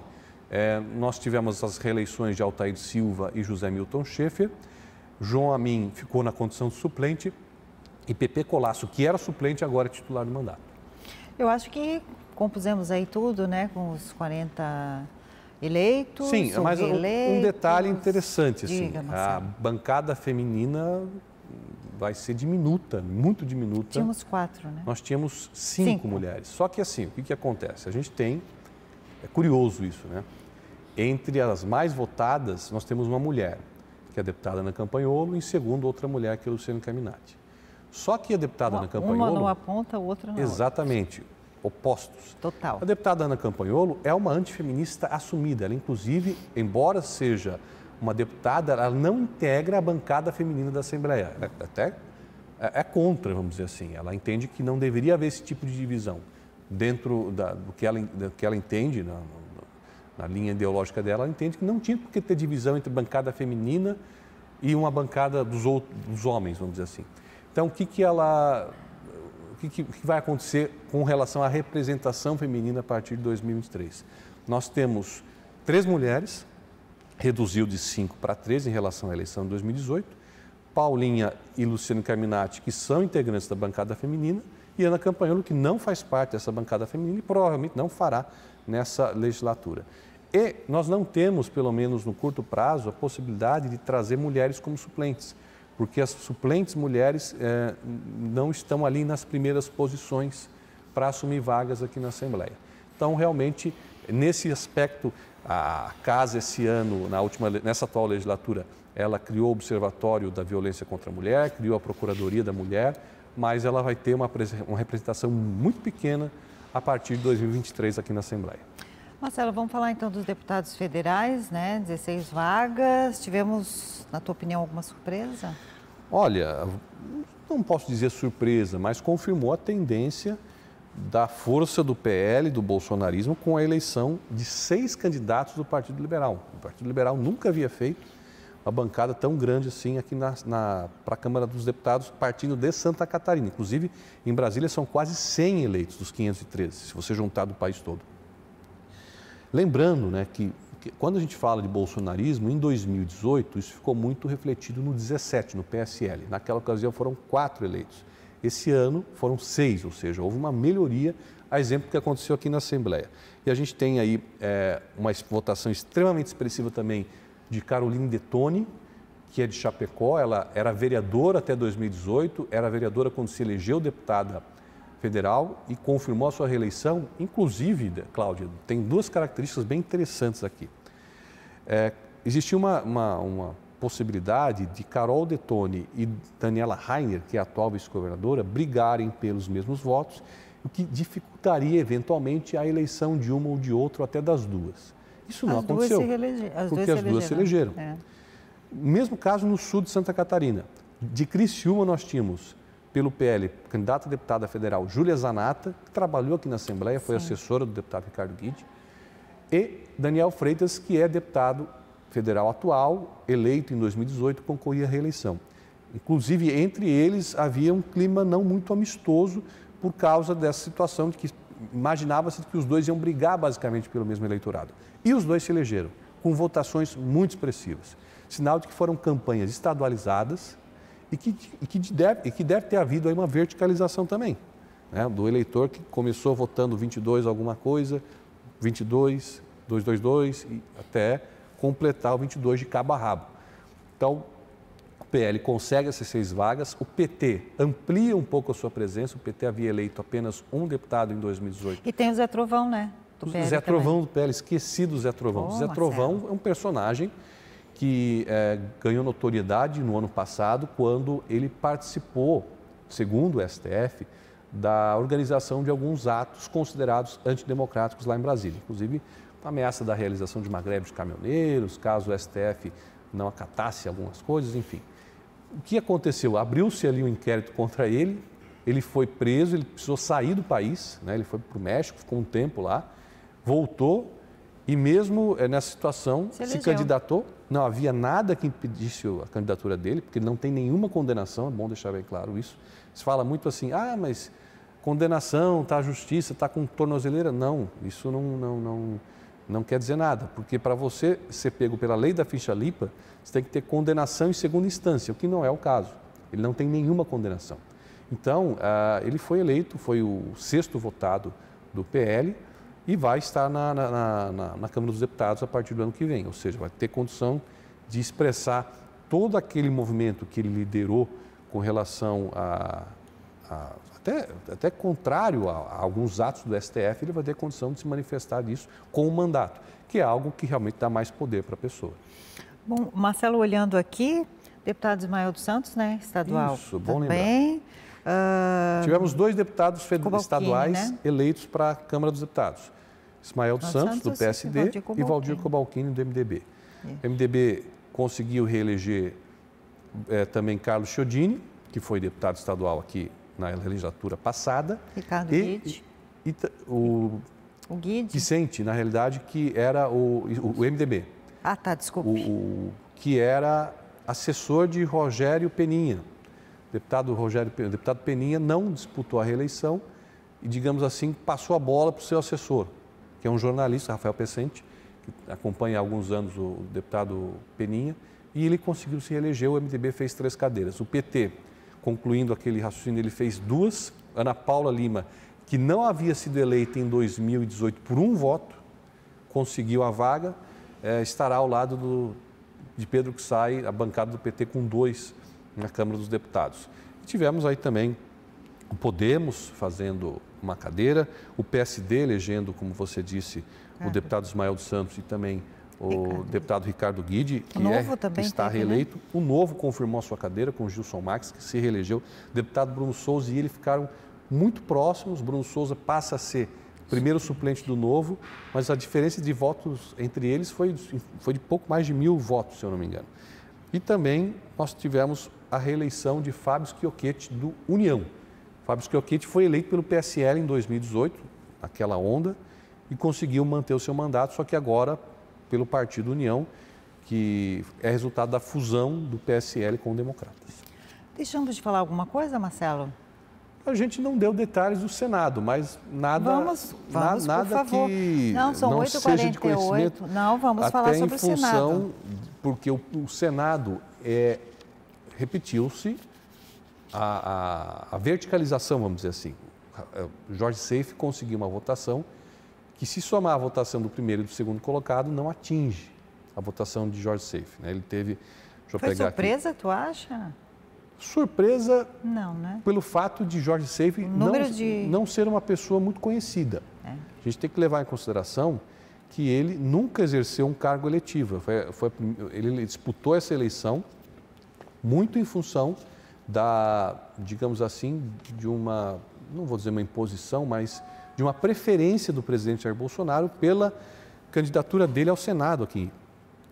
É, nós tivemos as reeleições de Altair Silva e José Milton Schaefer. João Amin ficou na condição de suplente e PP Colasso, que era suplente, agora é titular do mandato. Eu acho que compusemos aí tudo, né, com os 40 eleitos. Sim, mas um, detalhe interessante, assim, Diga, a bancada feminina vai ser diminuta, muito diminuta. Tínhamos quatro, né? Nós tínhamos cinco, cinco. mulheres. Só que assim, o que, que acontece? A gente tem, é curioso isso, né? Entre as mais votadas, nós temos uma mulher, que é a deputada Ana Campanholo, e em segundo, outra mulher, que é a Luciana Caminati. Só que a deputada uma, Ana Campanholo... Uma aponta, a outra não Exatamente. Outra opostos. Total. A deputada Ana Campanholo é uma antifeminista assumida. Ela, inclusive, embora seja uma deputada, ela não integra a bancada feminina da Assembleia. Ela é até é, é contra, vamos dizer assim. Ela entende que não deveria haver esse tipo de divisão dentro da, do, que ela, do que ela entende, na, na linha ideológica dela, ela entende que não tinha por que ter divisão entre bancada feminina e uma bancada dos, outros, dos homens, vamos dizer assim. Então, o que, que ela que, que vai acontecer com relação à representação feminina a partir de 2023? Nós temos três mulheres, reduziu de cinco para três em relação à eleição de 2018. Paulinha e Luciano Carminati, que são integrantes da bancada feminina, e Ana Campanholo, que não faz parte dessa bancada feminina e provavelmente não fará nessa legislatura. E nós não temos, pelo menos no curto prazo, a possibilidade de trazer mulheres como suplentes porque as suplentes mulheres é, não estão ali nas primeiras posições para assumir vagas aqui na Assembleia. Então, realmente, nesse aspecto, a casa esse ano, na última, nessa atual legislatura, ela criou o Observatório da Violência contra a Mulher, criou a Procuradoria da Mulher, mas ela vai ter uma, uma representação muito pequena a partir de 2023 aqui na Assembleia. Marcelo, vamos falar então dos deputados federais, né? 16 vagas. Tivemos, na tua opinião, alguma surpresa? Olha, não posso dizer surpresa, mas confirmou a tendência da força do PL, do bolsonarismo, com a eleição de seis candidatos do Partido Liberal. O Partido Liberal nunca havia feito uma bancada tão grande assim aqui na, na para a Câmara dos Deputados, partindo de Santa Catarina. Inclusive, em Brasília são quase 100 eleitos dos 513, se você juntar do país todo. Lembrando né, que, que, quando a gente fala de bolsonarismo, em 2018, isso ficou muito refletido no 17, no PSL. Naquela ocasião foram quatro eleitos. Esse ano foram seis, ou seja, houve uma melhoria, a exemplo do que aconteceu aqui na Assembleia. E a gente tem aí é, uma votação extremamente expressiva também de Caroline Detoni, que é de Chapecó. Ela era vereadora até 2018, era vereadora quando se elegeu deputada federal e confirmou a sua reeleição. Inclusive, Cláudia, tem duas características bem interessantes aqui. É, existia uma, uma, uma, possibilidade de Carol Detone e Daniela Rainer, que é a atual vice-governadora, brigarem pelos mesmos votos, o que dificultaria eventualmente a eleição de uma ou de outra, até das duas. Isso não as aconteceu, duas reelege... as porque duas as duas se elegeram. É. Mesmo caso no sul de Santa Catarina. De Criciúma nós tínhamos pelo PL, candidata a deputada federal Júlia Zanata, que trabalhou aqui na Assembleia, foi Sim. assessora do deputado Ricardo Guide, e Daniel Freitas, que é deputado federal atual, eleito em 2018, concorria à reeleição. Inclusive, entre eles havia um clima não muito amistoso por causa dessa situação de que imaginava-se que os dois iam brigar basicamente pelo mesmo eleitorado. E os dois se elegeram, com votações muito expressivas. Sinal de que foram campanhas estadualizadas, e que, e que, deve, e que deve ter havido aí uma verticalização também, né? do eleitor que começou votando 22 alguma coisa, 22, 222, e até completar o 22 de cabo a rabo. Então, o PL consegue essas seis vagas, o PT amplia um pouco a sua presença, o PT havia eleito apenas um deputado em 2018. E tem o Zé Trovão, né? Do o Zé também. Trovão do PL, esqueci do Zé Trovão. Oh, Zé Marcelo. Trovão é um personagem que é, ganhou notoriedade no ano passado quando ele participou, segundo o STF, da organização de alguns atos considerados antidemocráticos lá em Brasília, inclusive a ameaça da realização de uma greve de caminhoneiros, caso o STF não acatasse algumas coisas, enfim. O que aconteceu? Abriu-se ali um inquérito contra ele, ele foi preso, ele precisou sair do país, né? ele foi para o México, ficou um tempo lá, voltou, e mesmo eh, nessa situação, se, se candidatou, não havia nada que impedisse a candidatura dele, porque ele não tem nenhuma condenação, é bom deixar bem claro isso. Se fala muito assim, ah, mas condenação, está a justiça, está com tornozeleira. Não, isso não, não, não, não quer dizer nada, porque para você ser pego pela lei da ficha limpa, você tem que ter condenação em segunda instância, o que não é o caso. Ele não tem nenhuma condenação. Então, ah, ele foi eleito, foi o sexto votado do PL, e vai estar na, na, na, na, Câmara dos Deputados a partir do ano que vem, ou seja, vai ter condição de expressar todo aquele movimento que ele liderou com relação a. a até, até contrário a, a, alguns atos do STF, ele vai ter condição de se manifestar disso com o mandato, que é algo que realmente dá mais poder para a pessoa. Bom, Marcelo, olhando aqui, deputado Ismael dos Santos, né, estadual. Isso, bom também. lembrar Uh... Tivemos dois deputados estaduais né? eleitos para a Câmara dos Deputados. Ismael dos Santos, Santos, do PSD, e Valdir Cobalquini do MDB. O MDB conseguiu reeleger é, também Carlos Chiodini, que foi deputado estadual aqui na legislatura passada. Ricardo e, Guide. E, e, o, o Guide. Vicente, na realidade, que era o, o, o MDB. Ah, tá, desculpa. O, o, que era assessor de Rogério Peninha, o deputado Rogério, deputado Peninha não disputou a reeleição e, digamos assim, passou a bola para o seu assessor, que é um jornalista, Rafael Pessente, que acompanha há alguns anos o deputado Peninha, e ele conseguiu se reeleger, o MDB fez três cadeiras. O PT, concluindo aquele raciocínio, ele fez duas. Ana Paula Lima, que não havia sido eleita em 2018 por um voto, conseguiu a vaga, é, estará ao lado do, de Pedro que sai, a bancada do PT com dois na Câmara dos Deputados. E tivemos aí também o Podemos fazendo uma cadeira, o PSD elegendo, como você disse, o deputado Ismael dos Santos e também o Ricardo. deputado Ricardo Guide, que, é, que está teve, né? reeleito. Né? O novo confirmou a sua cadeira com o Gilson Max, que se reelegeu. O deputado Bruno Souza e ele ficaram muito próximos. Bruno Souza passa a ser primeiro suplente do novo, mas a diferença de votos entre eles foi, foi de pouco mais de mil votos, se eu não me engano. E também nós tivemos a reeleição de Fábio Schiochetti do União. Fábio Schiochetti foi eleito pelo PSL em 2018, naquela onda, e conseguiu manter o seu mandato, só que agora pelo Partido União, que é resultado da fusão do PSL com o Democratas. Deixamos de falar alguma coisa, Marcelo? A gente não deu detalhes do Senado, mas nada, vamos, vamos, na, nada que não, são não 8, seja 48. de conhecimento. Não, vamos até falar sobre em função, o Senado. Porque o, o Senado é, repetiu-se a, a, a, verticalização, vamos dizer assim. É, Jorge Seife conseguiu uma votação que, se somar a votação do primeiro e do segundo colocado, não atinge a votação de Jorge Seife. Né? Ele teve... Foi surpresa, aqui. tu acha? Surpresa não, né? pelo fato de Jorge Seife não, de... não ser uma pessoa muito conhecida. É. A gente tem que levar em consideração que ele nunca exerceu um cargo eletivo. Foi, foi, ele disputou essa eleição muito em função da, digamos assim, de uma, não vou dizer uma imposição, mas de uma preferência do presidente Jair Bolsonaro pela candidatura dele ao Senado aqui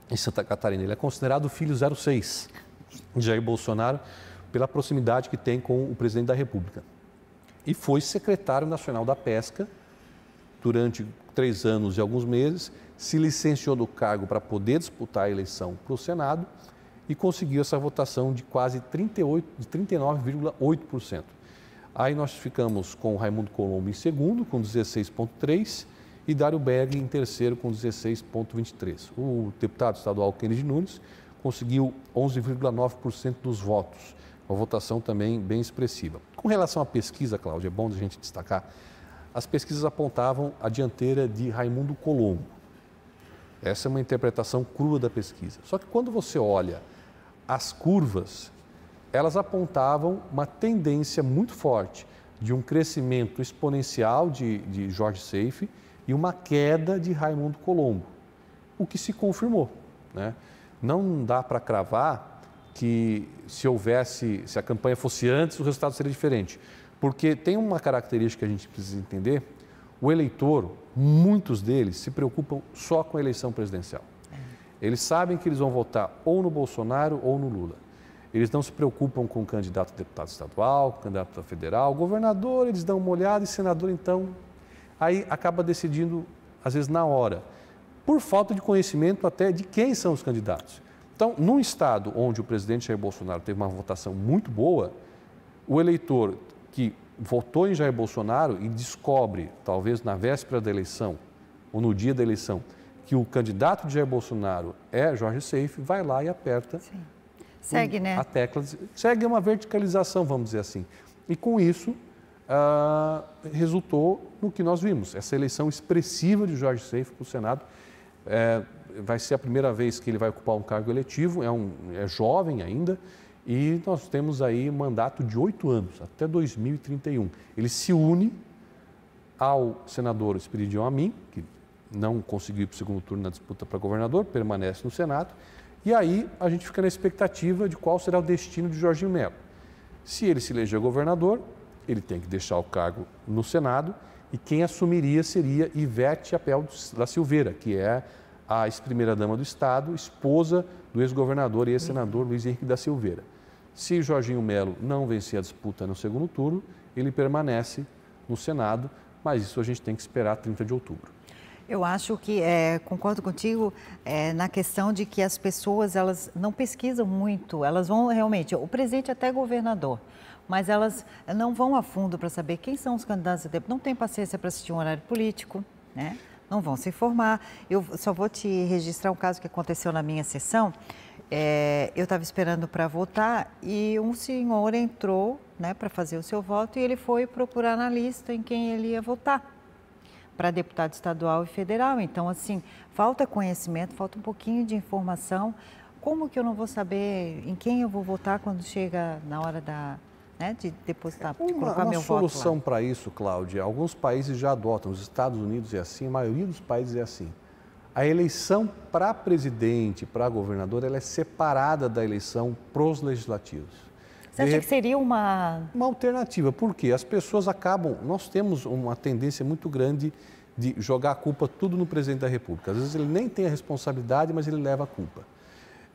em Santa Catarina. Ele é considerado o filho 06 de Jair Bolsonaro pela proximidade que tem com o presidente da República. E foi secretário nacional da Pesca durante três anos e alguns meses, se licenciou do cargo para poder disputar a eleição para o Senado e conseguiu essa votação de quase 38, de 39,8%. Aí nós ficamos com Raimundo Colombo em segundo, com 16,3%, e Dário Berg em terceiro, com 16,23%. O deputado estadual Kennedy Nunes conseguiu 11,9% dos votos uma votação também bem expressiva. Com relação à pesquisa, Cláudia, é bom a gente destacar, as pesquisas apontavam a dianteira de Raimundo Colombo. Essa é uma interpretação crua da pesquisa. Só que quando você olha as curvas, elas apontavam uma tendência muito forte de um crescimento exponencial de, de Jorge Seife e uma queda de Raimundo Colombo, o que se confirmou. Né? Não dá para cravar que se houvesse, se a campanha fosse antes, o resultado seria diferente. Porque tem uma característica que a gente precisa entender: o eleitor, muitos deles, se preocupam só com a eleição presidencial. Eles sabem que eles vão votar ou no Bolsonaro ou no Lula. Eles não se preocupam com o candidato a deputado estadual, candidato a federal, governador, eles dão uma olhada e senador, então. Aí acaba decidindo, às vezes, na hora, por falta de conhecimento até de quem são os candidatos. Então, num estado onde o presidente Jair Bolsonaro teve uma votação muito boa, o eleitor que votou em Jair Bolsonaro e descobre, talvez na véspera da eleição ou no dia da eleição, que o candidato de Jair Bolsonaro é Jorge Seife, vai lá e aperta Sim. Segue, né? a tecla. Segue uma verticalização, vamos dizer assim. E com isso, ah, resultou no que nós vimos, essa eleição expressiva de Jorge Seife para o Senado. É, vai ser a primeira vez que ele vai ocupar um cargo eletivo, é, um, é jovem ainda, e nós temos aí mandato de oito anos, até 2031. Ele se une ao senador Espiridion Amin, que não conseguiu ir para o segundo turno na disputa para governador, permanece no Senado, e aí a gente fica na expectativa de qual será o destino de Jorginho Melo. Se ele se eleger governador, ele tem que deixar o cargo no Senado, e quem assumiria seria Ivete Apel da Silveira, que é a ex-primeira-dama do Estado, esposa do ex-governador e ex-senador Luiz Henrique da Silveira. Se Jorginho Melo não vencer a disputa no segundo turno, ele permanece no Senado, mas isso a gente tem que esperar 30 de outubro. Eu acho que é, concordo contigo é, na questão de que as pessoas elas não pesquisam muito, elas vão realmente. O presidente é até é governador, mas elas não vão a fundo para saber quem são os candidatos a Não tem paciência para assistir um horário político, né? não vão se informar. Eu só vou te registrar um caso que aconteceu na minha sessão. É, eu estava esperando para votar e um senhor entrou né, para fazer o seu voto e ele foi procurar na lista em quem ele ia votar para deputado estadual e federal. Então, assim, falta conhecimento, falta um pouquinho de informação. Como que eu não vou saber em quem eu vou votar quando chega na hora da, né, de depositar, uma, de colocar meu voto. Uma solução para isso, Cláudia, alguns países já adotam, os Estados Unidos é assim, a maioria dos países é assim. A eleição para presidente, para governador, ela é separada da eleição para os legislativos. Você acha que seria uma... Uma alternativa, porque as pessoas acabam... Nós temos uma tendência muito grande de jogar a culpa tudo no presidente da República. Às vezes ele nem tem a responsabilidade, mas ele leva a culpa.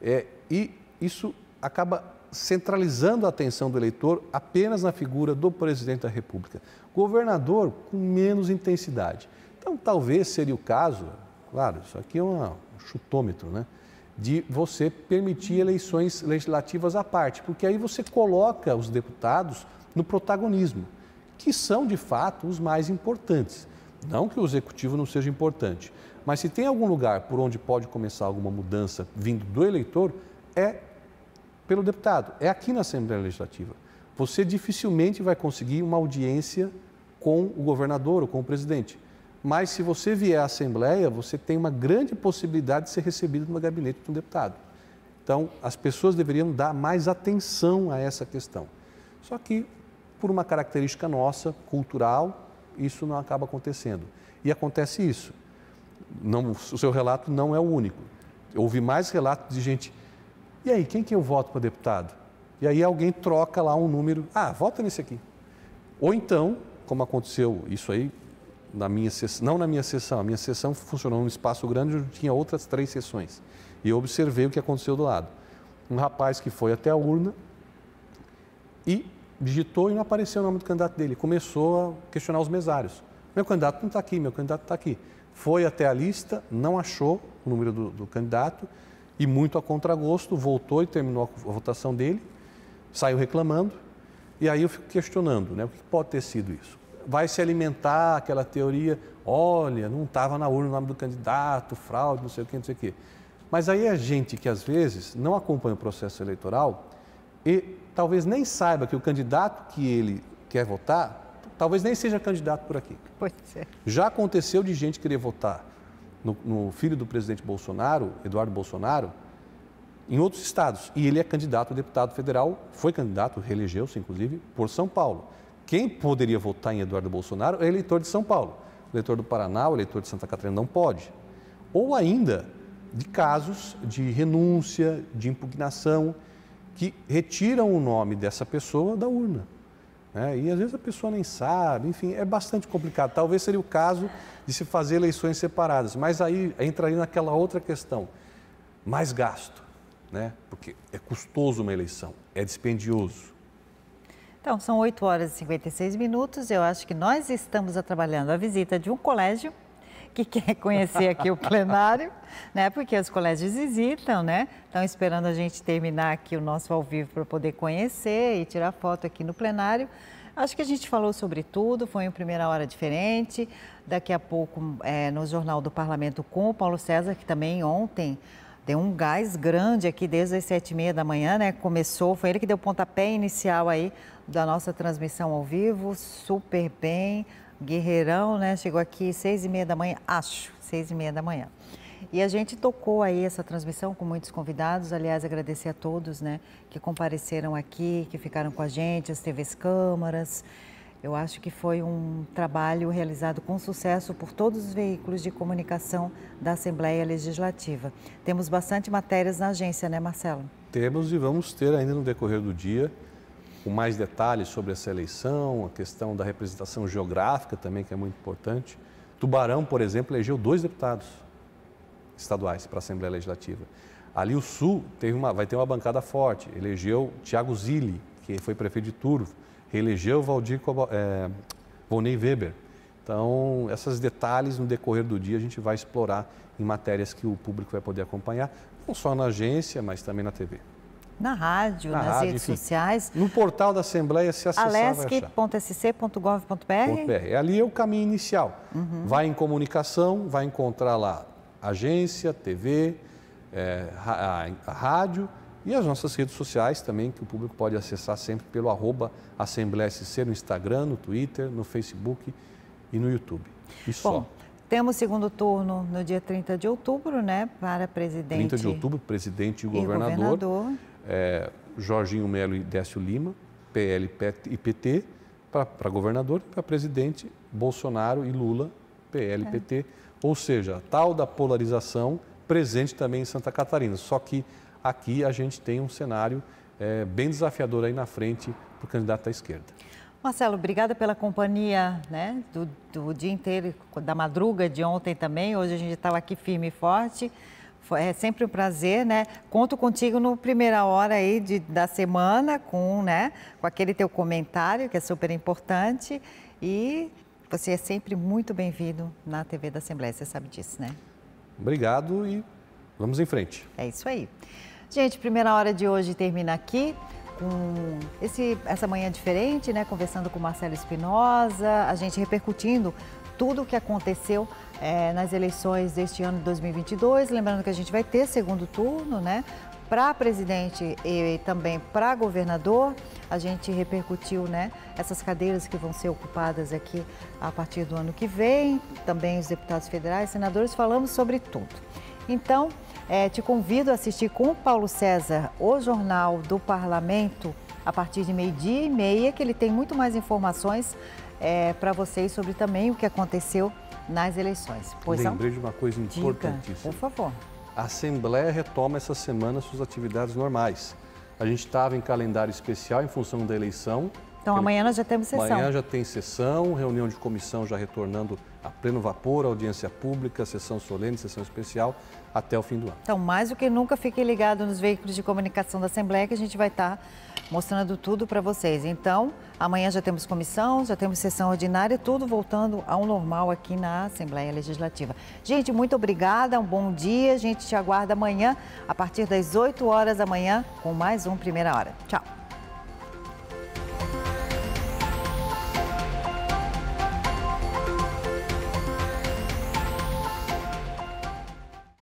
É, e isso acaba centralizando a atenção do eleitor apenas na figura do presidente da República. Governador com menos intensidade. Então, talvez seria o caso, claro, isso aqui é um chutômetro, né? De você permitir eleições legislativas à parte, porque aí você coloca os deputados no protagonismo, que são de fato os mais importantes. Não que o executivo não seja importante, mas se tem algum lugar por onde pode começar alguma mudança vindo do eleitor, é pelo deputado. É aqui na Assembleia Legislativa. Você dificilmente vai conseguir uma audiência com o governador ou com o presidente. Mas se você vier à Assembleia, você tem uma grande possibilidade de ser recebido no gabinete de um deputado. Então, as pessoas deveriam dar mais atenção a essa questão. Só que, por uma característica nossa, cultural, isso não acaba acontecendo. E acontece isso. Não, o seu relato não é o único. houve mais relatos de gente e aí, quem que eu voto para deputado? E aí alguém troca lá um número, ah, vota nesse aqui. Ou então, como aconteceu isso aí, na minha não na minha sessão, a minha sessão funcionou num espaço grande onde tinha outras três sessões. E eu observei o que aconteceu do lado. Um rapaz que foi até a urna e digitou e não apareceu o nome do candidato dele. Começou a questionar os mesários. Meu candidato não está aqui, meu candidato está aqui. Foi até a lista, não achou o número do, do candidato e muito a contragosto, voltou e terminou a votação dele, saiu reclamando, e aí eu fico questionando, né, o que pode ter sido isso? Vai se alimentar aquela teoria, olha, não estava na urna o nome do candidato, fraude, não sei o que, não sei o que. Mas aí a é gente que às vezes não acompanha o processo eleitoral e talvez nem saiba que o candidato que ele quer votar, talvez nem seja candidato por aqui. Pois é. Já aconteceu de gente querer votar no, no filho do presidente Bolsonaro, Eduardo Bolsonaro, em outros estados. E ele é candidato a deputado federal, foi candidato, reelegeu-se inclusive, por São Paulo. Quem poderia votar em Eduardo Bolsonaro é eleitor de São Paulo. O eleitor do Paraná, o eleitor de Santa Catarina não pode. Ou ainda de casos de renúncia, de impugnação, que retiram o nome dessa pessoa da urna. Né? E às vezes a pessoa nem sabe, enfim, é bastante complicado. Talvez seria o caso de se fazer eleições separadas, mas aí aí naquela outra questão: mais gasto, né? porque é custoso uma eleição, é dispendioso. Então, são 8 horas e 56 minutos. Eu acho que nós estamos trabalhando a visita de um colégio que quer conhecer aqui o plenário, né? Porque os colégios visitam, né? Estão esperando a gente terminar aqui o nosso ao vivo para poder conhecer e tirar foto aqui no plenário. Acho que a gente falou sobre tudo, foi em primeira hora diferente. Daqui a pouco, é, no Jornal do Parlamento com o Paulo César, que também ontem deu um gás grande aqui desde as sete e meia da manhã, né? Começou, foi ele que deu o pontapé inicial aí da nossa transmissão ao vivo, super bem. Guerreirão, né? Chegou aqui seis e meia da manhã, acho, seis e meia da manhã. E a gente tocou aí essa transmissão com muitos convidados. Aliás, agradecer a todos, né, que compareceram aqui, que ficaram com a gente, as TVs câmaras. Eu acho que foi um trabalho realizado com sucesso por todos os veículos de comunicação da Assembleia Legislativa. Temos bastante matérias na agência, né, Marcelo? Temos e vamos ter ainda no decorrer do dia com mais detalhes sobre essa eleição, a questão da representação geográfica também, que é muito importante. Tubarão, por exemplo, elegeu dois deputados estaduais para a Assembleia Legislativa. Ali o Sul teve uma, vai ter uma bancada forte, elegeu Tiago Zilli, que foi prefeito de Turvo, reelegeu Valdir é, Vonei Weber. Então, esses detalhes no decorrer do dia a gente vai explorar em matérias que o público vai poder acompanhar, não só na agência, mas também na TV na rádio, na nas rádio, redes enfim, sociais. No portal da Assembleia se acessar é Ali é o caminho inicial. Uhum. Vai em comunicação, vai encontrar lá agência, TV, é, eh, a, rádio e as nossas redes sociais também, que o público pode acessar sempre pelo arroba Assembleia SC no Instagram, no Twitter, no Facebook e no YouTube. E Bom, Temos segundo turno no dia 30 de outubro, né, para presidente... 30 de outubro, presidente e governador. E governador é, Jorginho Melo e Décio Lima, PL e PT, para governador, para presidente, Bolsonaro e Lula, PL é. PT. Ou seja, a tal da polarização presente também em Santa Catarina. Só que aqui a gente tem um cenário é, bem desafiador aí na frente para o candidato à esquerda. Marcelo, obrigada pela companhia né, do, do dia inteiro, da madruga de ontem também. Hoje a gente estava aqui firme e forte é sempre um prazer, né? Conto contigo no primeira hora aí de, da semana com, né, com aquele teu comentário que é super importante e você é sempre muito bem-vindo na TV da Assembleia, você sabe disso, né? Obrigado e vamos em frente. É isso aí. Gente, primeira hora de hoje termina aqui com esse, essa manhã diferente, né? Conversando com Marcelo Espinosa, a gente repercutindo tudo o que aconteceu é, nas eleições deste ano de 2022. Lembrando que a gente vai ter segundo turno, né? Para presidente e também para governador, a gente repercutiu né, essas cadeiras que vão ser ocupadas aqui a partir do ano que vem, também os deputados federais, senadores, falamos sobre tudo. Então, é, te convido a assistir com o Paulo César o Jornal do Parlamento a partir de meio-dia e meia, que ele tem muito mais informações é, para vocês sobre também o que aconteceu nas eleições. Pois Lembrei não? de uma coisa importantíssima. Dica, por favor. A Assembleia retoma essa semana suas atividades normais. A gente estava em calendário especial em função da eleição. Então amanhã nós já temos sessão. Amanhã já tem sessão, reunião de comissão já retornando a pleno vapor, audiência pública, sessão solene, sessão especial, até o fim do ano. Então, mais do que nunca, fiquem ligados nos veículos de comunicação da Assembleia que a gente vai estar. Tá mostrando tudo para vocês. Então, amanhã já temos comissão, já temos sessão ordinária, tudo voltando ao normal aqui na Assembleia Legislativa. Gente, muito obrigada, um bom dia. A gente te aguarda amanhã, a partir das 8 horas da manhã, com mais um Primeira Hora. Tchau.